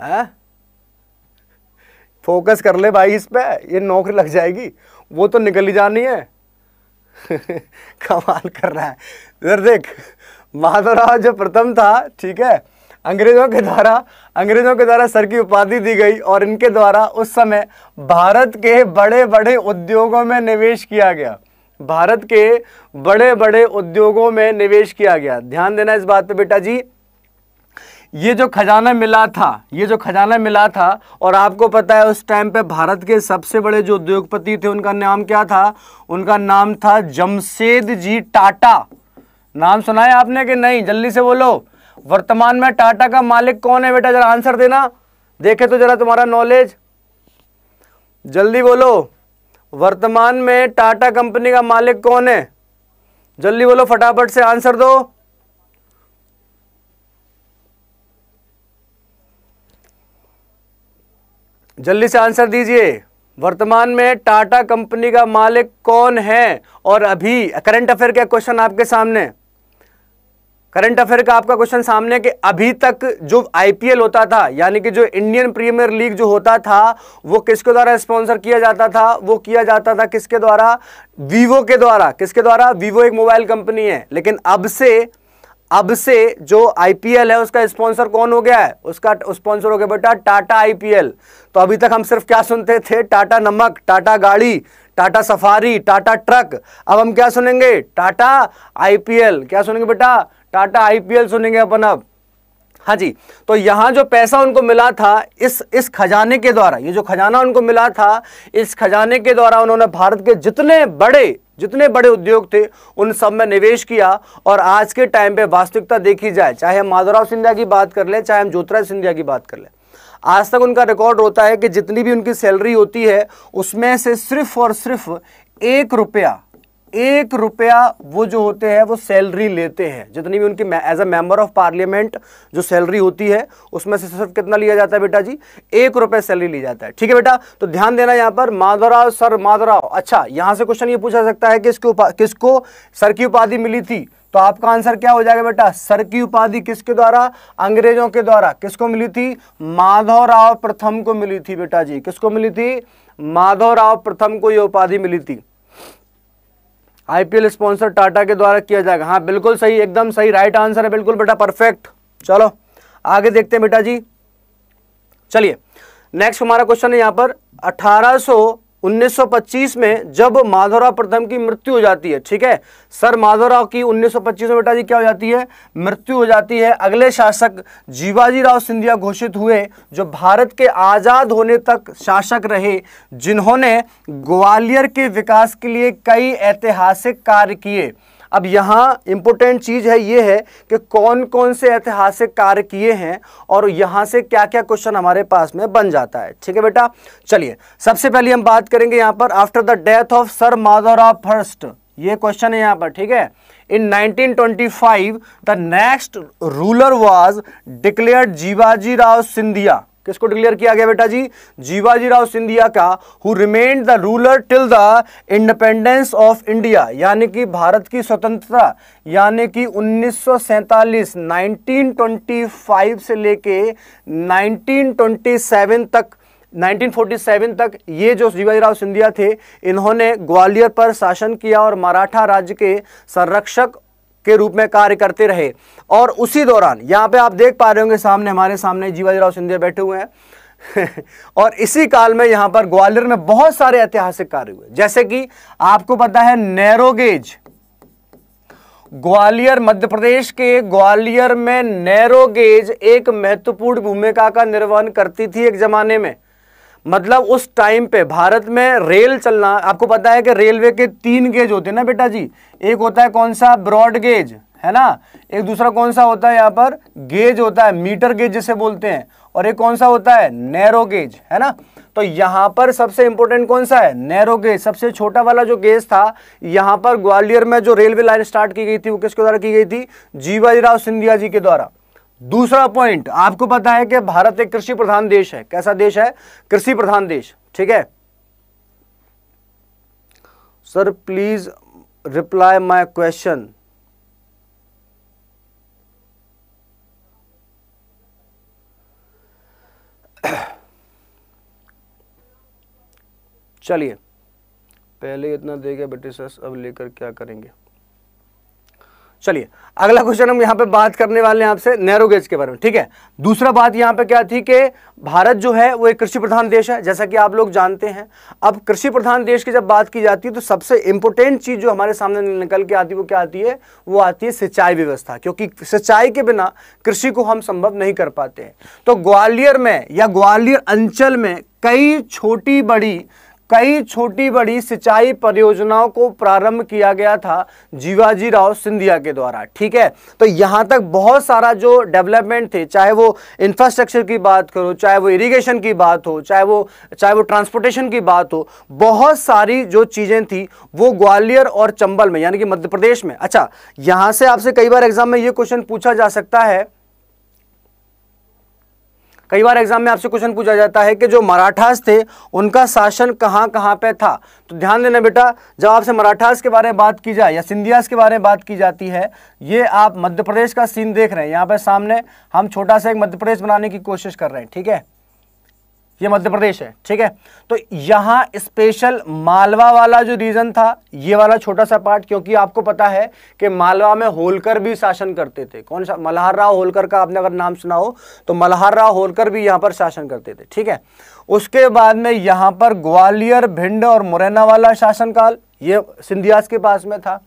हैं हाँ? फोकस कर ले भाई इस पे ये नौकरी लग जाएगी वो तो निकल ही जानी है कमाल कर रहा है इधर देख माधवराव जो प्रथम था ठीक है अंग्रेजों के द्वारा अंग्रेजों के द्वारा सर की उपाधि दी गई और इनके द्वारा उस समय भारत के बड़े बड़े उद्योगों में निवेश किया गया भारत के बड़े बड़े उद्योगों में निवेश किया गया ध्यान देना इस बात पे बेटा जी ये जो खजाना मिला था ये जो खजाना मिला था और आपको पता है उस टाइम पे भारत के सबसे बड़े जो उद्योगपति थे उनका नाम क्या था उनका नाम था जमशेद जी टाटा नाम सुना है आपने कि नहीं जल्दी से बोलो वर्तमान में टाटा का मालिक कौन है बेटा जरा आंसर देना देखे तो जरा तुम्हारा नॉलेज जल्दी बोलो वर्तमान में टाटा कंपनी का मालिक कौन है जल्दी बोलो फटाफट से आंसर दो जल्दी से आंसर दीजिए वर्तमान में टाटा कंपनी का मालिक कौन है और अभी करंट अफेयर का क्वेश्चन आपके सामने करंट अफेयर का आपका क्वेश्चन सामने कि अभी तक जो आईपीएल होता था यानी कि जो इंडियन प्रीमियर लीग जो होता था वो किसके द्वारा स्पॉन्सर किया जाता था वो किया जाता था किसके द्वारा वीवो के द्वारा किसके द्वारा वीवो एक मोबाइल कंपनी है लेकिन अब से अब से जो आईपीएल है उसका स्पॉन्सर कौन हो गया है उसका स्पॉन्सर हो गया बेटा टाटा आईपीएल तो अभी तक हम सिर्फ क्या सुनते थे टाटा नमक टाटा गाड़ी टाटा सफारी टाटा ट्रक अब हम क्या सुनेंगे टाटा आईपीएल क्या सुनेंगे बेटा टाटा आईपीएल सुनेंगे अपन अब हाँ जी तो यहां जो पैसा उनको मिला था इस इस खजाने के द्वारा ये जो खजाना उनको मिला था इस खजाने के द्वारा उन्होंने भारत के जितने बड़े जितने बड़े उद्योग थे उन सब में निवेश किया और आज के टाइम पे वास्तविकता देखी जाए चाहे हम माधवराव सिंधिया की बात कर लें चाहे हम ज्योतिराज सिंधिया की बात कर लें आज तक उनका रिकॉर्ड होता है कि जितनी भी उनकी सैलरी होती है उसमें से सिर्फ और सिर्फ एक रुपया एक रुपया वो जो होते हैं वो सैलरी लेते हैं जितनी भी उनकी as a member of parliament जो सैलरी होती है उसमें से सिर्फ कितना लिया जाता है बेटा जी एक रुपये सैलरी ली जाता है ठीक है बेटा तो ध्यान देना यहाँ पर माधोराव सर माधोराव अच्छा यहाँ से क्वेश्चन ये पूछा सकता है कि इसके किसको सर की उपाधि मिली थी तो आपका आंसर क्या हो जाएगा बेटा सर की उपाधि किसके द्वारा अंग्रेजों के द्वारा किसको मिली थी माधोराव प्रथम को मिली थी बेटा जी किसको मिली थी माधवराव प्रथम को यह उपाधि मिली थी आईपीएल स्पॉन्सर टाटा के द्वारा किया जाएगा हाँ बिल्कुल सही एकदम सही राइट आंसर है बिल्कुल बेटा परफेक्ट चलो आगे देखते हैं बेटा जी चलिए नेक्स्ट हमारा क्वेश्चन है यहाँ पर अठारह 1925 में जब माधवराव प्रथम की मृत्यु हो जाती है ठीक है सर माधवराव की 1925 में बेटा जी क्या हो जाती है मृत्यु हो जाती है अगले शासक जीवाजी राव सिंधिया घोषित हुए जो भारत के आज़ाद होने तक शासक रहे जिन्होंने ग्वालियर के विकास के लिए कई ऐतिहासिक कार्य किए अब यहाँ इम्पोर्टेंट चीज़ है ये है कि कौन कौन से ऐतिहासिक कार्य किए हैं और यहाँ से क्या क्या क्वेश्चन हमारे पास में बन जाता है ठीक है बेटा चलिए सबसे पहले हम बात करेंगे यहाँ पर after the death of sir Madhorao first ये क्वेश्चन है यहाँ पर ठीक है in 1925 the next ruler was declare Jiwaji Rao Scindia किसको डिक्लेयर किया गया बेटा जी जीवाजी राव सिंधिया का who remained the ruler till the independence of India यानी कि भारत की स्वतंत्रता यानी कि 1947 1925 से लेके 1927 तक 1947 तक ये जो जीवाजी राव सिंधिया थे इन्होंने ग्वालियर पर शासन किया और मराठा राज्य के संरक्षक के रूप में कार्य करते रहे और उसी दौरान यहाँ पे आप देख पा रहे होंगे सामने हमारे सामने जीवाजीराव सिंधिया बैठे हुए हैं और इसी काल में यहाँ पर ग्वालियर में बहुत सारे ऐतिहासिक कार्य हुए जैसे कि आपको पता है नैरोगेज ग्वालियर मध्य प्रदेश के ग्वालियर में नैरोगेज एक महत्वपूर्ण भूमिका का निर्वहन करती थी एक जमाने में मतलब उस टाइम पे भारत में रेल चलना आपको पता है कि रेलवे के तीन गेज होते हैं ना बेटा जी एक होता है कौन सा ब्रॉड गेज है ना एक दूसरा कौन सा होता है यहाँ पर गेज होता है मीटर गेज जिसे बोलते हैं और एक कौन सा होता है नैरो गेज है ना तो यहाँ पर सबसे इंपॉर्टेंट कौन सा है नैरो गेज सबसे छोटा वाला जो गेज था यहाँ पर ग्वालियर में जो रेलवे लाइन स्टार्ट की गई थी वो किसके द्वारा की गई थी जीवाजीराव सिंधिया जी के द्वारा दूसरा पॉइंट आपको पता है कि भारत एक कृषि प्रधान देश है कैसा देश है कृषि प्रधान देश ठीक है sir please reply my question चलिए पहले इतना दे गए ब्रिटिशर्स अब लेकर क्या करेंगे चलिए अगला क्वेश्चन हम यहाँ पे बात करने वाले हैं आपसे नैरो गेज के बारे में ठीक है दूसरा बात यहाँ पे क्या थी कि भारत जो है वो एक कृषि प्रधान देश है जैसा कि आप लोग जानते हैं अब कृषि प्रधान देश की जब बात की जाती है तो सबसे इंपोर्टेंट चीज़ जो हमारे सामने निकल के आती है वो क्या आती है वो आती है सिंचाई व्यवस्था क्योंकि सिंचाई के बिना कृषि को हम संभव नहीं कर पाते तो ग्वालियर में या ग्वालियर अंचल में कई छोटी बड़ी कई छोटी बड़ी सिंचाई परियोजनाओं को प्रारंभ किया गया था जीवाजी राव सिंधिया के द्वारा ठीक है तो यहाँ तक बहुत सारा जो डेवलपमेंट थे चाहे वो इंफ्रास्ट्रक्चर की बात करो चाहे वो इरिगेशन की बात हो चाहे वो चाहे वो ट्रांसपोर्टेशन की बात हो बहुत सारी जो चीज़ें थी वो ग्वालियर और चंबल में यानी कि मध्य प्रदेश में अच्छा यहाँ से आपसे कई बार एग्जाम में ये क्वेश्चन पूछा जा सकता है कई बार एग्जाम में आपसे क्वेश्चन पूछा जाता है कि जो मराठास थे उनका शासन कहाँ कहाँ पे था तो ध्यान देना बेटा जब आपसे मराठास के बारे में बात की जाए या सिंधियास के बारे में बात की जाती है ये आप मध्य प्रदेश का सीन देख रहे हैं यहाँ पर सामने हम छोटा सा एक मध्य प्रदेश बनाने की कोशिश कर रहे हैं ठीक है ये मध्य प्रदेश है ठीक है तो यहां स्पेशल मालवा वाला जो रीजन था ये वाला छोटा सा पार्ट क्योंकि आपको पता है कि मालवा में होलकर भी शासन करते थे कौन सा मल्हार राव होलकर का आपने अगर नाम सुना हो तो मल्हार राव होलकर भी यहां पर शासन करते थे ठीक है उसके बाद में यहां पर ग्वालियर भिंड और मुरैना वाला शासनकाल ये सिंधियास के पास में था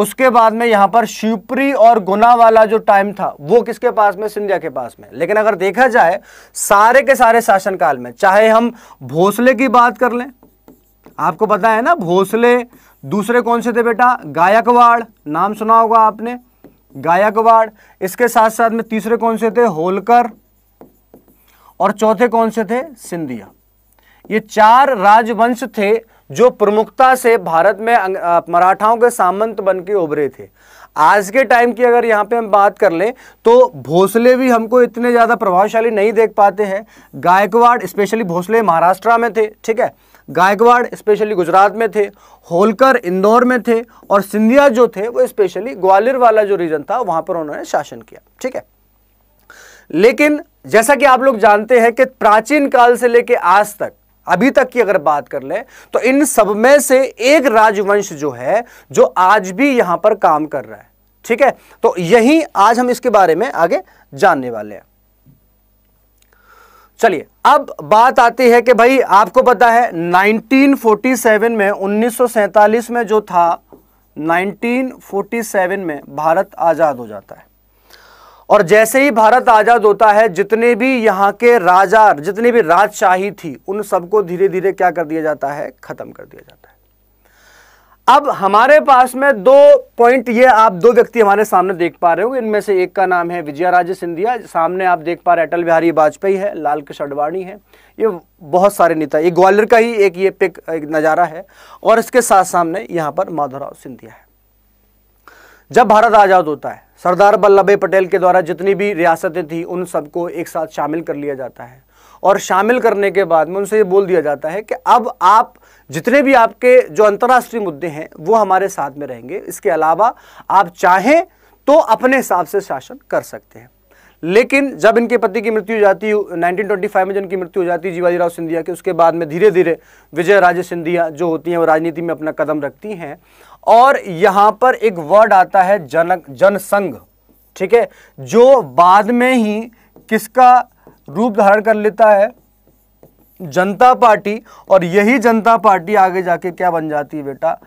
उसके बाद में यहां पर शिवपुरी और गुना वाला जो टाइम था वो किसके पास में सिंधिया के पास में लेकिन अगर देखा जाए सारे के सारे शासनकाल में चाहे हम भोसले की बात कर लें आपको पता है ना भोसले दूसरे कौन से थे बेटा गायकवाड़ नाम सुना होगा आपने गायकवाड़ इसके साथ साथ में तीसरे कौन से थे होलकर और चौथे कौन से थे सिंधिया ये चार राजवंश थे जो प्रमुखता से भारत में मराठाओं के सामंत बन के उभरे थे आज के टाइम की अगर यहाँ पे हम बात कर लें तो भोसले भी हमको इतने ज़्यादा प्रभावशाली नहीं देख पाते हैं गायकवाड़ स्पेशली भोसले महाराष्ट्र में थे ठीक है गायकवाड़ स्पेशली गुजरात में थे होलकर इंदौर में थे और सिंधिया जो थे वो स्पेशली ग्वालियर वाला जो रीजन था वहाँ पर उन्होंने शासन किया ठीक है लेकिन जैसा कि आप लोग जानते हैं कि प्राचीन काल से लेके आज तक अभी तक की अगर बात कर ले तो इन सब में से एक राजवंश जो है जो आज भी यहां पर काम कर रहा है ठीक है तो यही आज हम इसके बारे में आगे जानने वाले हैं चलिए अब बात आती है कि भाई आपको पता है 1947 में उन्नीस में जो था 1947 में भारत आजाद हो जाता है और जैसे ही भारत आज़ाद होता है जितने भी यहाँ के राजा जितनी भी राजशाही थी उन सबको धीरे धीरे क्या कर दिया जाता है ख़त्म कर दिया जाता है अब हमारे पास में दो पॉइंट ये आप दो व्यक्ति हमारे सामने देख पा रहे हो इनमें से एक का नाम है विजया राजे सिंधिया सामने आप देख पा रहे अटल बिहारी वाजपेयी है लाल कृष्ण अडवाणी है ये बहुत सारे नेता ये ग्वालियर का ही एक ये पिक नज़ारा है और इसके साथ सामने यहाँ पर माधवराव सिंधिया है जब भारत आज़ाद होता है सरदार वल्लभ भाई पटेल के द्वारा जितनी भी रियासतें थी उन सबको एक साथ शामिल कर लिया जाता है और शामिल करने के बाद में उनसे ये बोल दिया जाता है कि अब आप जितने भी आपके जो अंतर्राष्ट्रीय मुद्दे हैं वो हमारे साथ में रहेंगे इसके अलावा आप चाहें तो अपने हिसाब से शासन कर सकते हैं लेकिन जब इनके पति की मृत्यु हो जाती है 1925 में जिनकी मृत्यु हो जाती है जीवाजीराव सिंधिया की उसके बाद में धीरे धीरे विजय राजे सिंधिया जो होती हैं वो राजनीति में अपना कदम रखती हैं और यहां पर एक वर्ड आता है जनक जनसंघ ठीक है जो बाद में ही किसका रूप धारण कर लेता है जनता पार्टी और यही जनता पार्टी आगे जाके क्या बन जाती है बेटा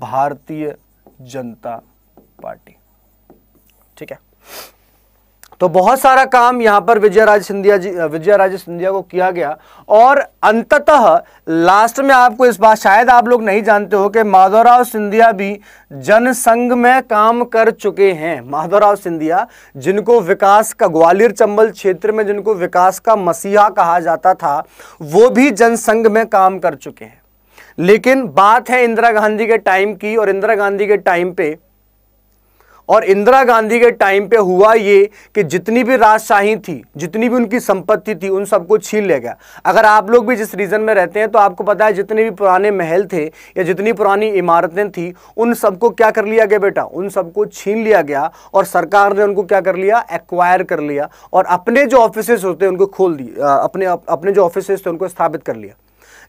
भारतीय जनता पार्टी ठीक है तो बहुत सारा काम यहाँ पर विजय राज सिंधिया जी विजय राज सिंधिया को किया गया और अंततः लास्ट में आपको इस बात शायद आप लोग नहीं जानते हो कि माधवराव सिंधिया भी जनसंघ में काम कर चुके हैं माधवराव सिंधिया जिनको विकास का ग्वालियर चंबल क्षेत्र में जिनको विकास का मसीहा कहा जाता था वो भी जनसंघ में काम कर चुके हैं लेकिन बात है इंदिरा गांधी के टाइम की और इंदिरा गांधी के टाइम पे और इंदिरा गांधी के टाइम पे हुआ ये कि जितनी भी राजशाही थी जितनी भी उनकी संपत्ति थी उन सबको छीन ले गया अगर आप लोग भी जिस रीजन में रहते हैं तो आपको पता है जितने भी पुराने महल थे या जितनी पुरानी इमारतें थी उन सबको क्या कर लिया गया बेटा उन सबको छीन लिया गया और सरकार ने उनको क्या कर लिया एक्वायर कर लिया और अपने जो ऑफिस होते हैं उनको खोल दिए अपने अपने जो ऑफिस थे उनको स्थापित कर लिया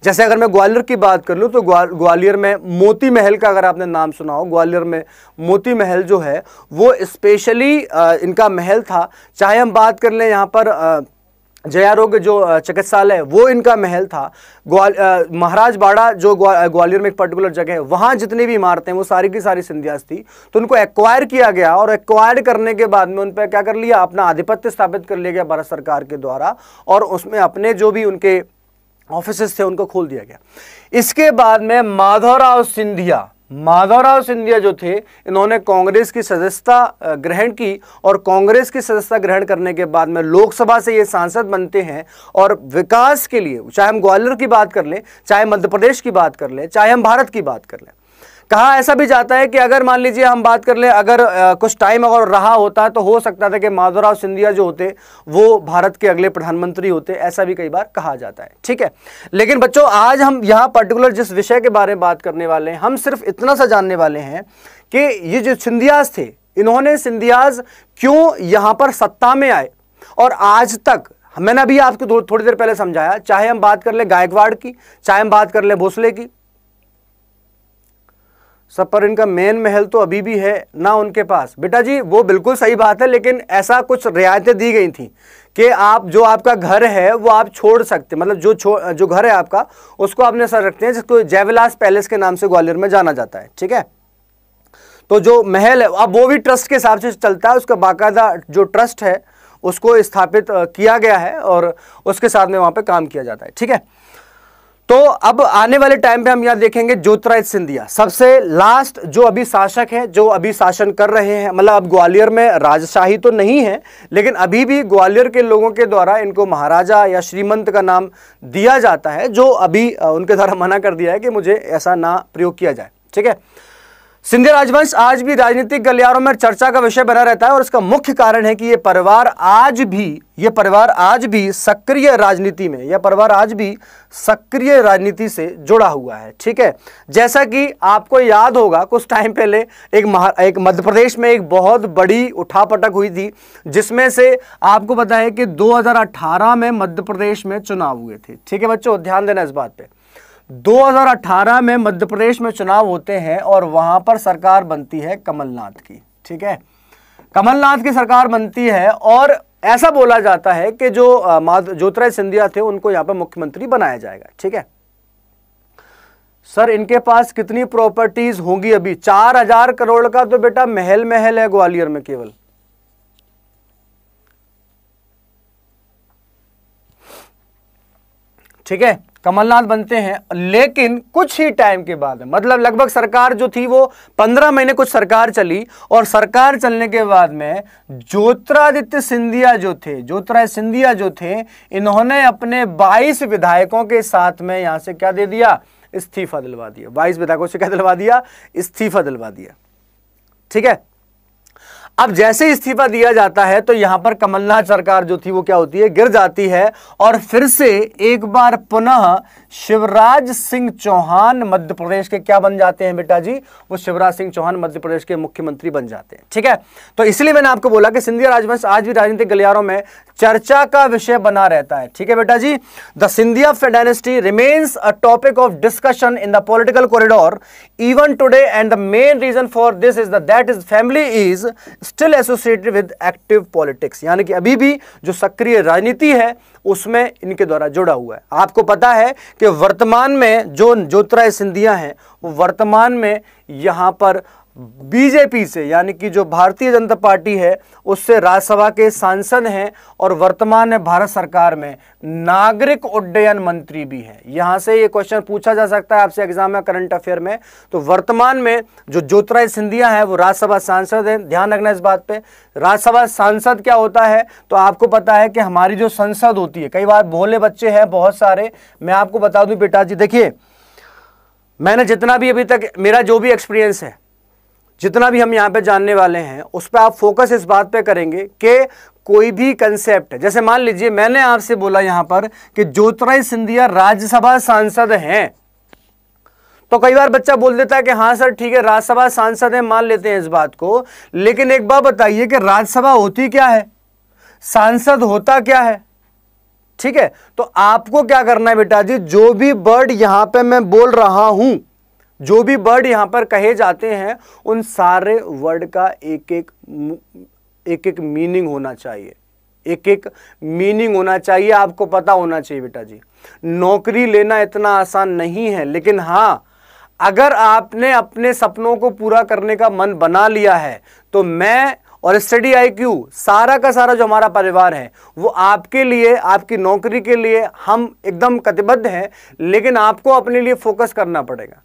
जैसे अगर मैं ग्वालियर की बात कर लूँ तो ग्वालियर में मोती महल का अगर आपने नाम सुना हो ग्वालियर में मोती महल जो है वो स्पेशली इनका महल था चाहे हम बात कर लें यहाँ पर जया रोग जो चिकित्सालय वो इनका महल था ग्वाल महाराज बाड़ा जो ग्वा, ग्वालियर में एक पर्टिकुलर जगह है वहाँ जितनी भी इमारतें वो सारी की सारी सिंधियास थी तो उनको एक्वायर किया गया और एक्वायर करने के बाद में उन पर क्या कर लिया अपना आधिपत्य स्थापित कर लिया गया भारत सरकार के द्वारा और उसमें अपने जो भी उनके ऑफिस थे उनको खोल दिया गया इसके बाद में माधवराव सिंधिया माधवराव सिंधिया जो थे इन्होंने कांग्रेस की सदस्यता ग्रहण की और कांग्रेस की सदस्यता ग्रहण करने के बाद में लोकसभा से ये सांसद बनते हैं और विकास के लिए चाहे हम ग्वालियर की बात कर लें चाहे मध्य प्रदेश की बात कर लें चाहे हम भारत की बात कर लें कहा ऐसा भी जाता है कि अगर मान लीजिए हम बात कर लें अगर आ, कुछ टाइम अगर रहा होता तो हो सकता था कि माधवराव सिंधिया जो होते वो भारत के अगले प्रधानमंत्री होते ऐसा भी कई बार कहा जाता है ठीक है लेकिन बच्चों आज हम यहाँ पर्टिकुलर जिस विषय के बारे में बात करने वाले हैं हम सिर्फ इतना सा जानने वाले हैं कि ये जो सिंधियाज थे इन्होंने सिंधियाज क्यों यहाँ पर सत्ता में आए और आज तक मैंने अभी आपको थोड़ी देर पहले समझाया चाहे हम बात कर ले गायकवाड़ की चाहे हम बात कर ले भोसले की सब पर इनका मेन महल तो अभी भी है ना उनके पास बेटा जी वो बिल्कुल सही बात है लेकिन ऐसा कुछ रियायतें दी गई थी कि आप जो आपका घर है वो आप छोड़ सकते मतलब जो छोड़ जो घर है आपका उसको आपने सर रखते हैं जिसको जयविलास पैलेस के नाम से ग्वालियर में जाना जाता है ठीक है तो जो महल है अब वो भी ट्रस्ट के हिसाब से चलता है उसका बाकायदा जो ट्रस्ट है उसको स्थापित किया गया है और उसके साथ में वहाँ पर काम किया जाता है ठीक है तो अब आने वाले टाइम पे हम यहां देखेंगे ज्योतिराज सिंधिया सबसे लास्ट जो अभी शासक है जो अभी शासन कर रहे हैं मतलब अब ग्वालियर में राजशाही तो नहीं है लेकिन अभी भी ग्वालियर के लोगों के द्वारा इनको महाराजा या श्रीमंत का नाम दिया जाता है जो अभी उनके द्वारा मना कर दिया है कि मुझे ऐसा ना प्रयोग किया जाए ठीक है सिंधिया राजवंश आज भी राजनीतिक गलियारों में चर्चा का विषय बना रहता है और इसका मुख्य कारण है कि ये परिवार आज भी ये परिवार आज भी सक्रिय राजनीति में यह परिवार आज भी सक्रिय राजनीति से जुड़ा हुआ है ठीक है जैसा कि आपको याद होगा कुछ टाइम पहले एक महा एक मध्य प्रदेश में एक बहुत बड़ी उठापटक हुई थी जिसमें से आपको पता है कि 2018 में मध्य प्रदेश में चुनाव हुए थे ठीक है बच्चों ध्यान देना इस बात पर 2018 में मध्य प्रदेश में चुनाव होते हैं और वहां पर सरकार बनती है कमलनाथ की ठीक है कमलनाथ की सरकार बनती है और ऐसा बोला जाता है कि जो ज्योतिराज सिंधिया थे उनको यहां पर मुख्यमंत्री बनाया जाएगा ठीक है सर इनके पास कितनी प्रॉपर्टीज होंगी अभी चार हजार करोड़ का तो बेटा महल महल है ग्वालियर में केवल ठीक है कमलनाथ बनते हैं लेकिन कुछ ही टाइम के बाद मतलब लगभग सरकार जो थी वो पंद्रह महीने कुछ सरकार चली और सरकार चलने के बाद में ज्योतिरादित्य सिंधिया जो थे ज्योतिराय सिंधिया जो थे इन्होंने अपने बाईस विधायकों के साथ में यहां से क्या दे दिया इस्तीफा दिलवा दिया बाईस विधायकों से क्या दिलवा दिया इस्तीफा दिलवा दिया ठीक है अब जैसे इस्तीफा दिया जाता है तो यहां पर कमलनाथ सरकार जो थी वो क्या होती है गिर जाती है और फिर से एक बार पुनः शिवराज सिंह चौहान मध्य प्रदेश के क्या बन जाते हैं बेटा जी वो शिवराज सिंह चौहान मध्य प्रदेश के मुख्यमंत्री बन जाते हैं ठीक है तो इसलिए मैंने आपको बोला कि सिंधिया राजवंश आज भी राजनीतिक गलियारों में चर्चा का विषय बना रहता है ठीक है बेटा जी the Scindia dynasty remains a topic of discussion in the political corridor even today and the main reason for this is that is family is still associated with active politics यानी कि अभी भी जो सक्रिय राजनीति है उसमें इनके द्वारा जुड़ा हुआ है आपको पता है कि वर्तमान में जो ज्योतिराय सिंधिया हैं वो वर्तमान में यहाँ पर बीजेपी से यानी कि जो भारतीय जनता पार्टी है उससे राज्यसभा के सांसद हैं और वर्तमान में भारत सरकार में नागरिक उड्डयन मंत्री भी हैं यहां से ये क्वेश्चन पूछा जा सकता है आपसे एग्जाम में करंट अफेयर में तो वर्तमान में जो ज्योतिराय सिंधिया है वो राज्यसभा सांसद हैं ध्यान रखना इस बात पर राज्यसभा सांसद क्या होता है तो आपको पता है कि हमारी जो संसद होती है कई बार भोले बच्चे हैं बहुत सारे मैं आपको बता दूँ बेटा जी देखिए मैंने जितना भी अभी तक मेरा जो भी एक्सपीरियंस है जितना भी हम यहाँ पे जानने वाले हैं उस पर आप फोकस इस बात पे करेंगे कि कोई भी कंसेप्ट जैसे मान लीजिए मैंने आपसे बोला यहां पर कि ज्योतिराय सिंधिया राज्यसभा सांसद हैं तो कई बार बच्चा बोल देता है कि हाँ सर ठीक है राज्यसभा सांसद हैं मान लेते हैं इस बात को लेकिन एक बात बताइए कि राज्यसभा होती क्या है सांसद होता क्या है ठीक है तो आपको क्या करना है बेटा जी जो भी वर्ड यहां पर मैं बोल रहा हूं जो भी वर्ड यहाँ पर कहे जाते हैं उन सारे वर्ड का एक एक एक एक मीनिंग होना चाहिए एक एक मीनिंग होना चाहिए आपको पता होना चाहिए बेटा जी नौकरी लेना इतना आसान नहीं है लेकिन हां अगर आपने अपने सपनों को पूरा करने का मन बना लिया है तो मैं और स्टडी आई क्यू सारा का सारा जो हमारा परिवार है वो आपके लिए आपकी नौकरी के लिए हम एकदम कटिबद्ध हैं लेकिन आपको अपने लिए फोकस करना पड़ेगा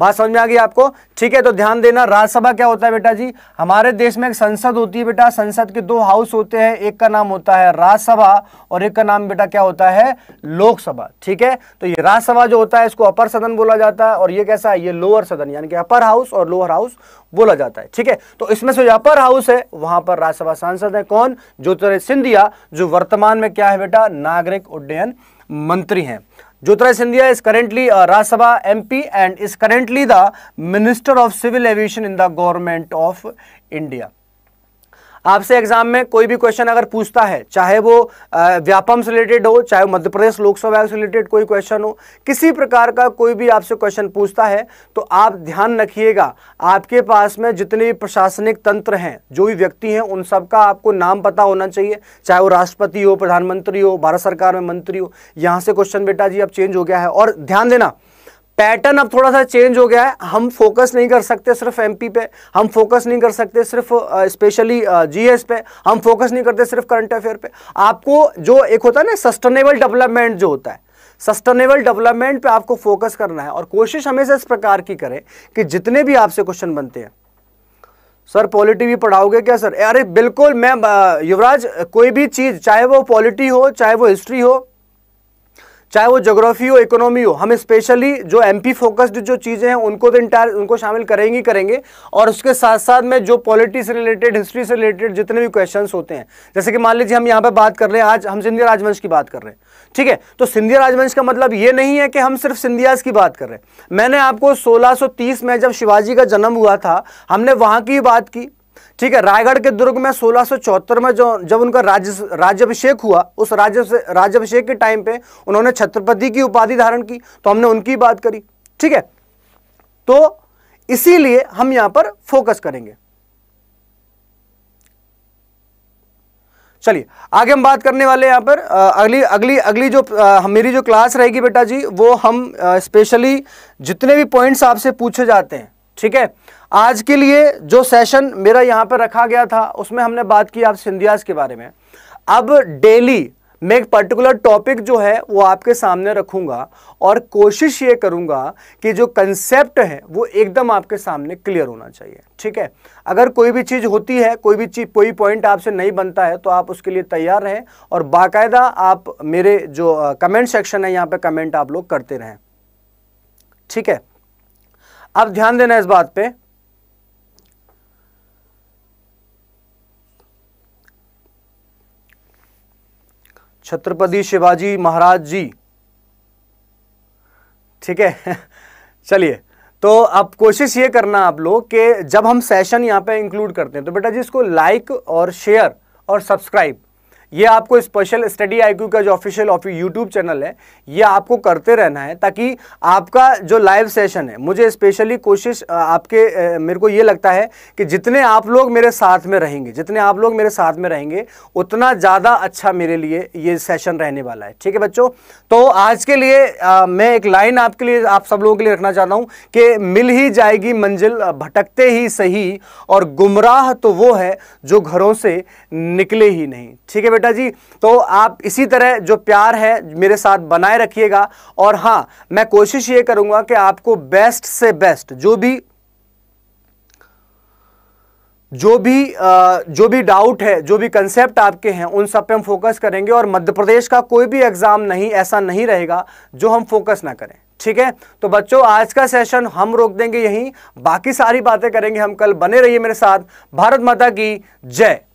बात समझ में आ गई आपको ठीक है तो ध्यान देना राज्यसभा क्या होता है बेटा जी हमारे देश में एक संसद होती है बेटा संसद के दो हाउस होते हैं एक का नाम होता है राज्यसभा और एक का नाम बेटा क्या होता है लोकसभा ठीक है तो ये राज्यसभा जो होता है इसको अपर सदन बोला जाता है और ये कैसा है ये लोअर सदन यानी कि अपर हाउस और लोअर हाउस बोला जाता है ठीक है तो इसमें से जो अपर हाउस है वहां पर राज्यसभा सांसद है कौन ज्योतिरादित्य सिंधिया जो वर्तमान में क्या है बेटा नागरिक उड्डयन मंत्री हैं Jyotiray Sindhya is currently a Rajya Sabha MP and is currently the Minister of Civil Aviation in the Government of India. आपसे एग्जाम में कोई भी क्वेश्चन अगर पूछता है चाहे वो व्यापम से रिलेटेड हो चाहे मध्य प्रदेश लोकसभा से रिलेटेड कोई क्वेश्चन हो किसी प्रकार का कोई भी आपसे क्वेश्चन पूछता है तो आप ध्यान रखिएगा आपके पास में जितने भी प्रशासनिक तंत्र हैं जो भी व्यक्ति हैं उन सबका आपको नाम पता होना चाहिए चाहे वो राष्ट्रपति हो प्रधानमंत्री हो भारत सरकार में मंत्री हो यहाँ से क्वेश्चन बेटा जी अब चेंज हो गया है और ध्यान देना पैटर्न अब थोड़ा सा चेंज हो गया है हम फोकस नहीं कर सकते सिर्फ एमपी पे हम फोकस नहीं कर सकते सिर्फ स्पेशली जीएस पे हम फोकस नहीं करते सिर्फ करंट अफेयर पे आपको जो एक होता है ना सस्टेनेबल डेवलपमेंट जो होता है सस्टेनेबल डेवलपमेंट पे आपको फोकस करना है और कोशिश हमेशा इस प्रकार की करें कि जितने भी आपसे क्वेश्चन बनते हैं सर पॉलिटी भी पढ़ाओगे क्या सर अरे बिल्कुल मैं युवराज कोई भी चीज़ चाहे वो पॉलिटी हो चाहे वो हिस्ट्री हो चाहे वो जोग्राफी हो इकोनॉमी हो हम स्पेशली जो एमपी फोकस्ड जो चीज़ें हैं उनको तो इंटायर उनको शामिल करेंगे ही करेंगे और उसके साथ साथ में जो पॉलिटिक्स रिलेटेड हिस्ट्री से रिलेटेड जितने भी क्वेश्चन होते हैं जैसे कि मान लीजिए हम यहाँ पर बात कर रहे हैं आज हम सिंधिया राजवंश की बात कर रहे हैं ठीक है तो सिंधिया राजवंश का मतलब ये नहीं है कि हम सिर्फ सिंधियाज की बात कर रहे हैं मैंने आपको सोलह में जब शिवाजी का जन्म हुआ था हमने वहाँ की बात की ठीक है रायगढ़ के दुर्ग में सोलह में जो जब उनका राज्य राज्यभिषेक हुआ उस राज्य राज्यभिषेक के टाइम पे उन्होंने छत्रपति की उपाधि धारण की तो हमने उनकी बात करी ठीक है तो इसीलिए हम यहां पर फोकस करेंगे चलिए आगे हम बात करने वाले यहां पर अगली अगली अगली जो आ, मेरी जो क्लास रहेगी बेटा जी वो हम स्पेशली जितने भी पॉइंट्स आपसे पूछे जाते हैं ठीक है आज के लिए जो सेशन मेरा यहां पर रखा गया था उसमें हमने बात की आप सिंधियाज के बारे में अब डेली मैं एक पर्टिकुलर टॉपिक जो है वो आपके सामने रखूंगा और कोशिश ये करूंगा कि जो कंसेप्ट है वो एकदम आपके सामने क्लियर होना चाहिए ठीक है अगर कोई भी चीज़ होती है कोई भी चीज कोई पॉइंट आपसे नहीं बनता है तो आप उसके लिए तैयार रहें और बाकायदा आप मेरे जो कमेंट सेक्शन है यहाँ पर कमेंट आप लोग करते रहें ठीक है अब ध्यान देना इस बात पे छत्रपति शिवाजी महाराज जी ठीक है चलिए तो अब कोशिश ये करना आप लोग कि जब हम सेशन यहाँ पे इंक्लूड करते हैं तो बेटा जी इसको लाइक और शेयर और सब्सक्राइब ये आपको स्पेशल स्टडी आईक्यू का जो ऑफिशियल ऑफ यूट्यूब चैनल है ये आपको करते रहना है ताकि आपका जो लाइव सेशन है मुझे स्पेशली कोशिश आपके मेरे को ये लगता है कि जितने आप लोग मेरे साथ में रहेंगे जितने आप लोग मेरे साथ में रहेंगे उतना ज़्यादा अच्छा मेरे लिए ये सेशन रहने वाला है ठीक है बच्चों तो आज के लिए आ, मैं एक लाइन आपके लिए आप सब लोगों के लिए रखना चाहता हूँ कि मिल ही जाएगी मंजिल भटकते ही सही और गुमराह तो वो है जो घरों से निकले ही नहीं ठीक है बेटा जी तो आप इसी तरह जो प्यार है मेरे साथ बनाए रखिएगा और हां मैं कोशिश ये करूंगा कि आपको बेस्ट से बेस्ट जो भी जो भी जो भी डाउट है जो भी कंसेप्ट आपके हैं उन सब पे हम फोकस करेंगे और मध्य प्रदेश का कोई भी एग्ज़ाम नहीं ऐसा नहीं रहेगा जो हम फोकस ना करें ठीक है तो बच्चों आज का सेशन हम रोक देंगे यहीं बाकी सारी बातें करेंगे हम कल बने रहिए मेरे साथ भारत माता की जय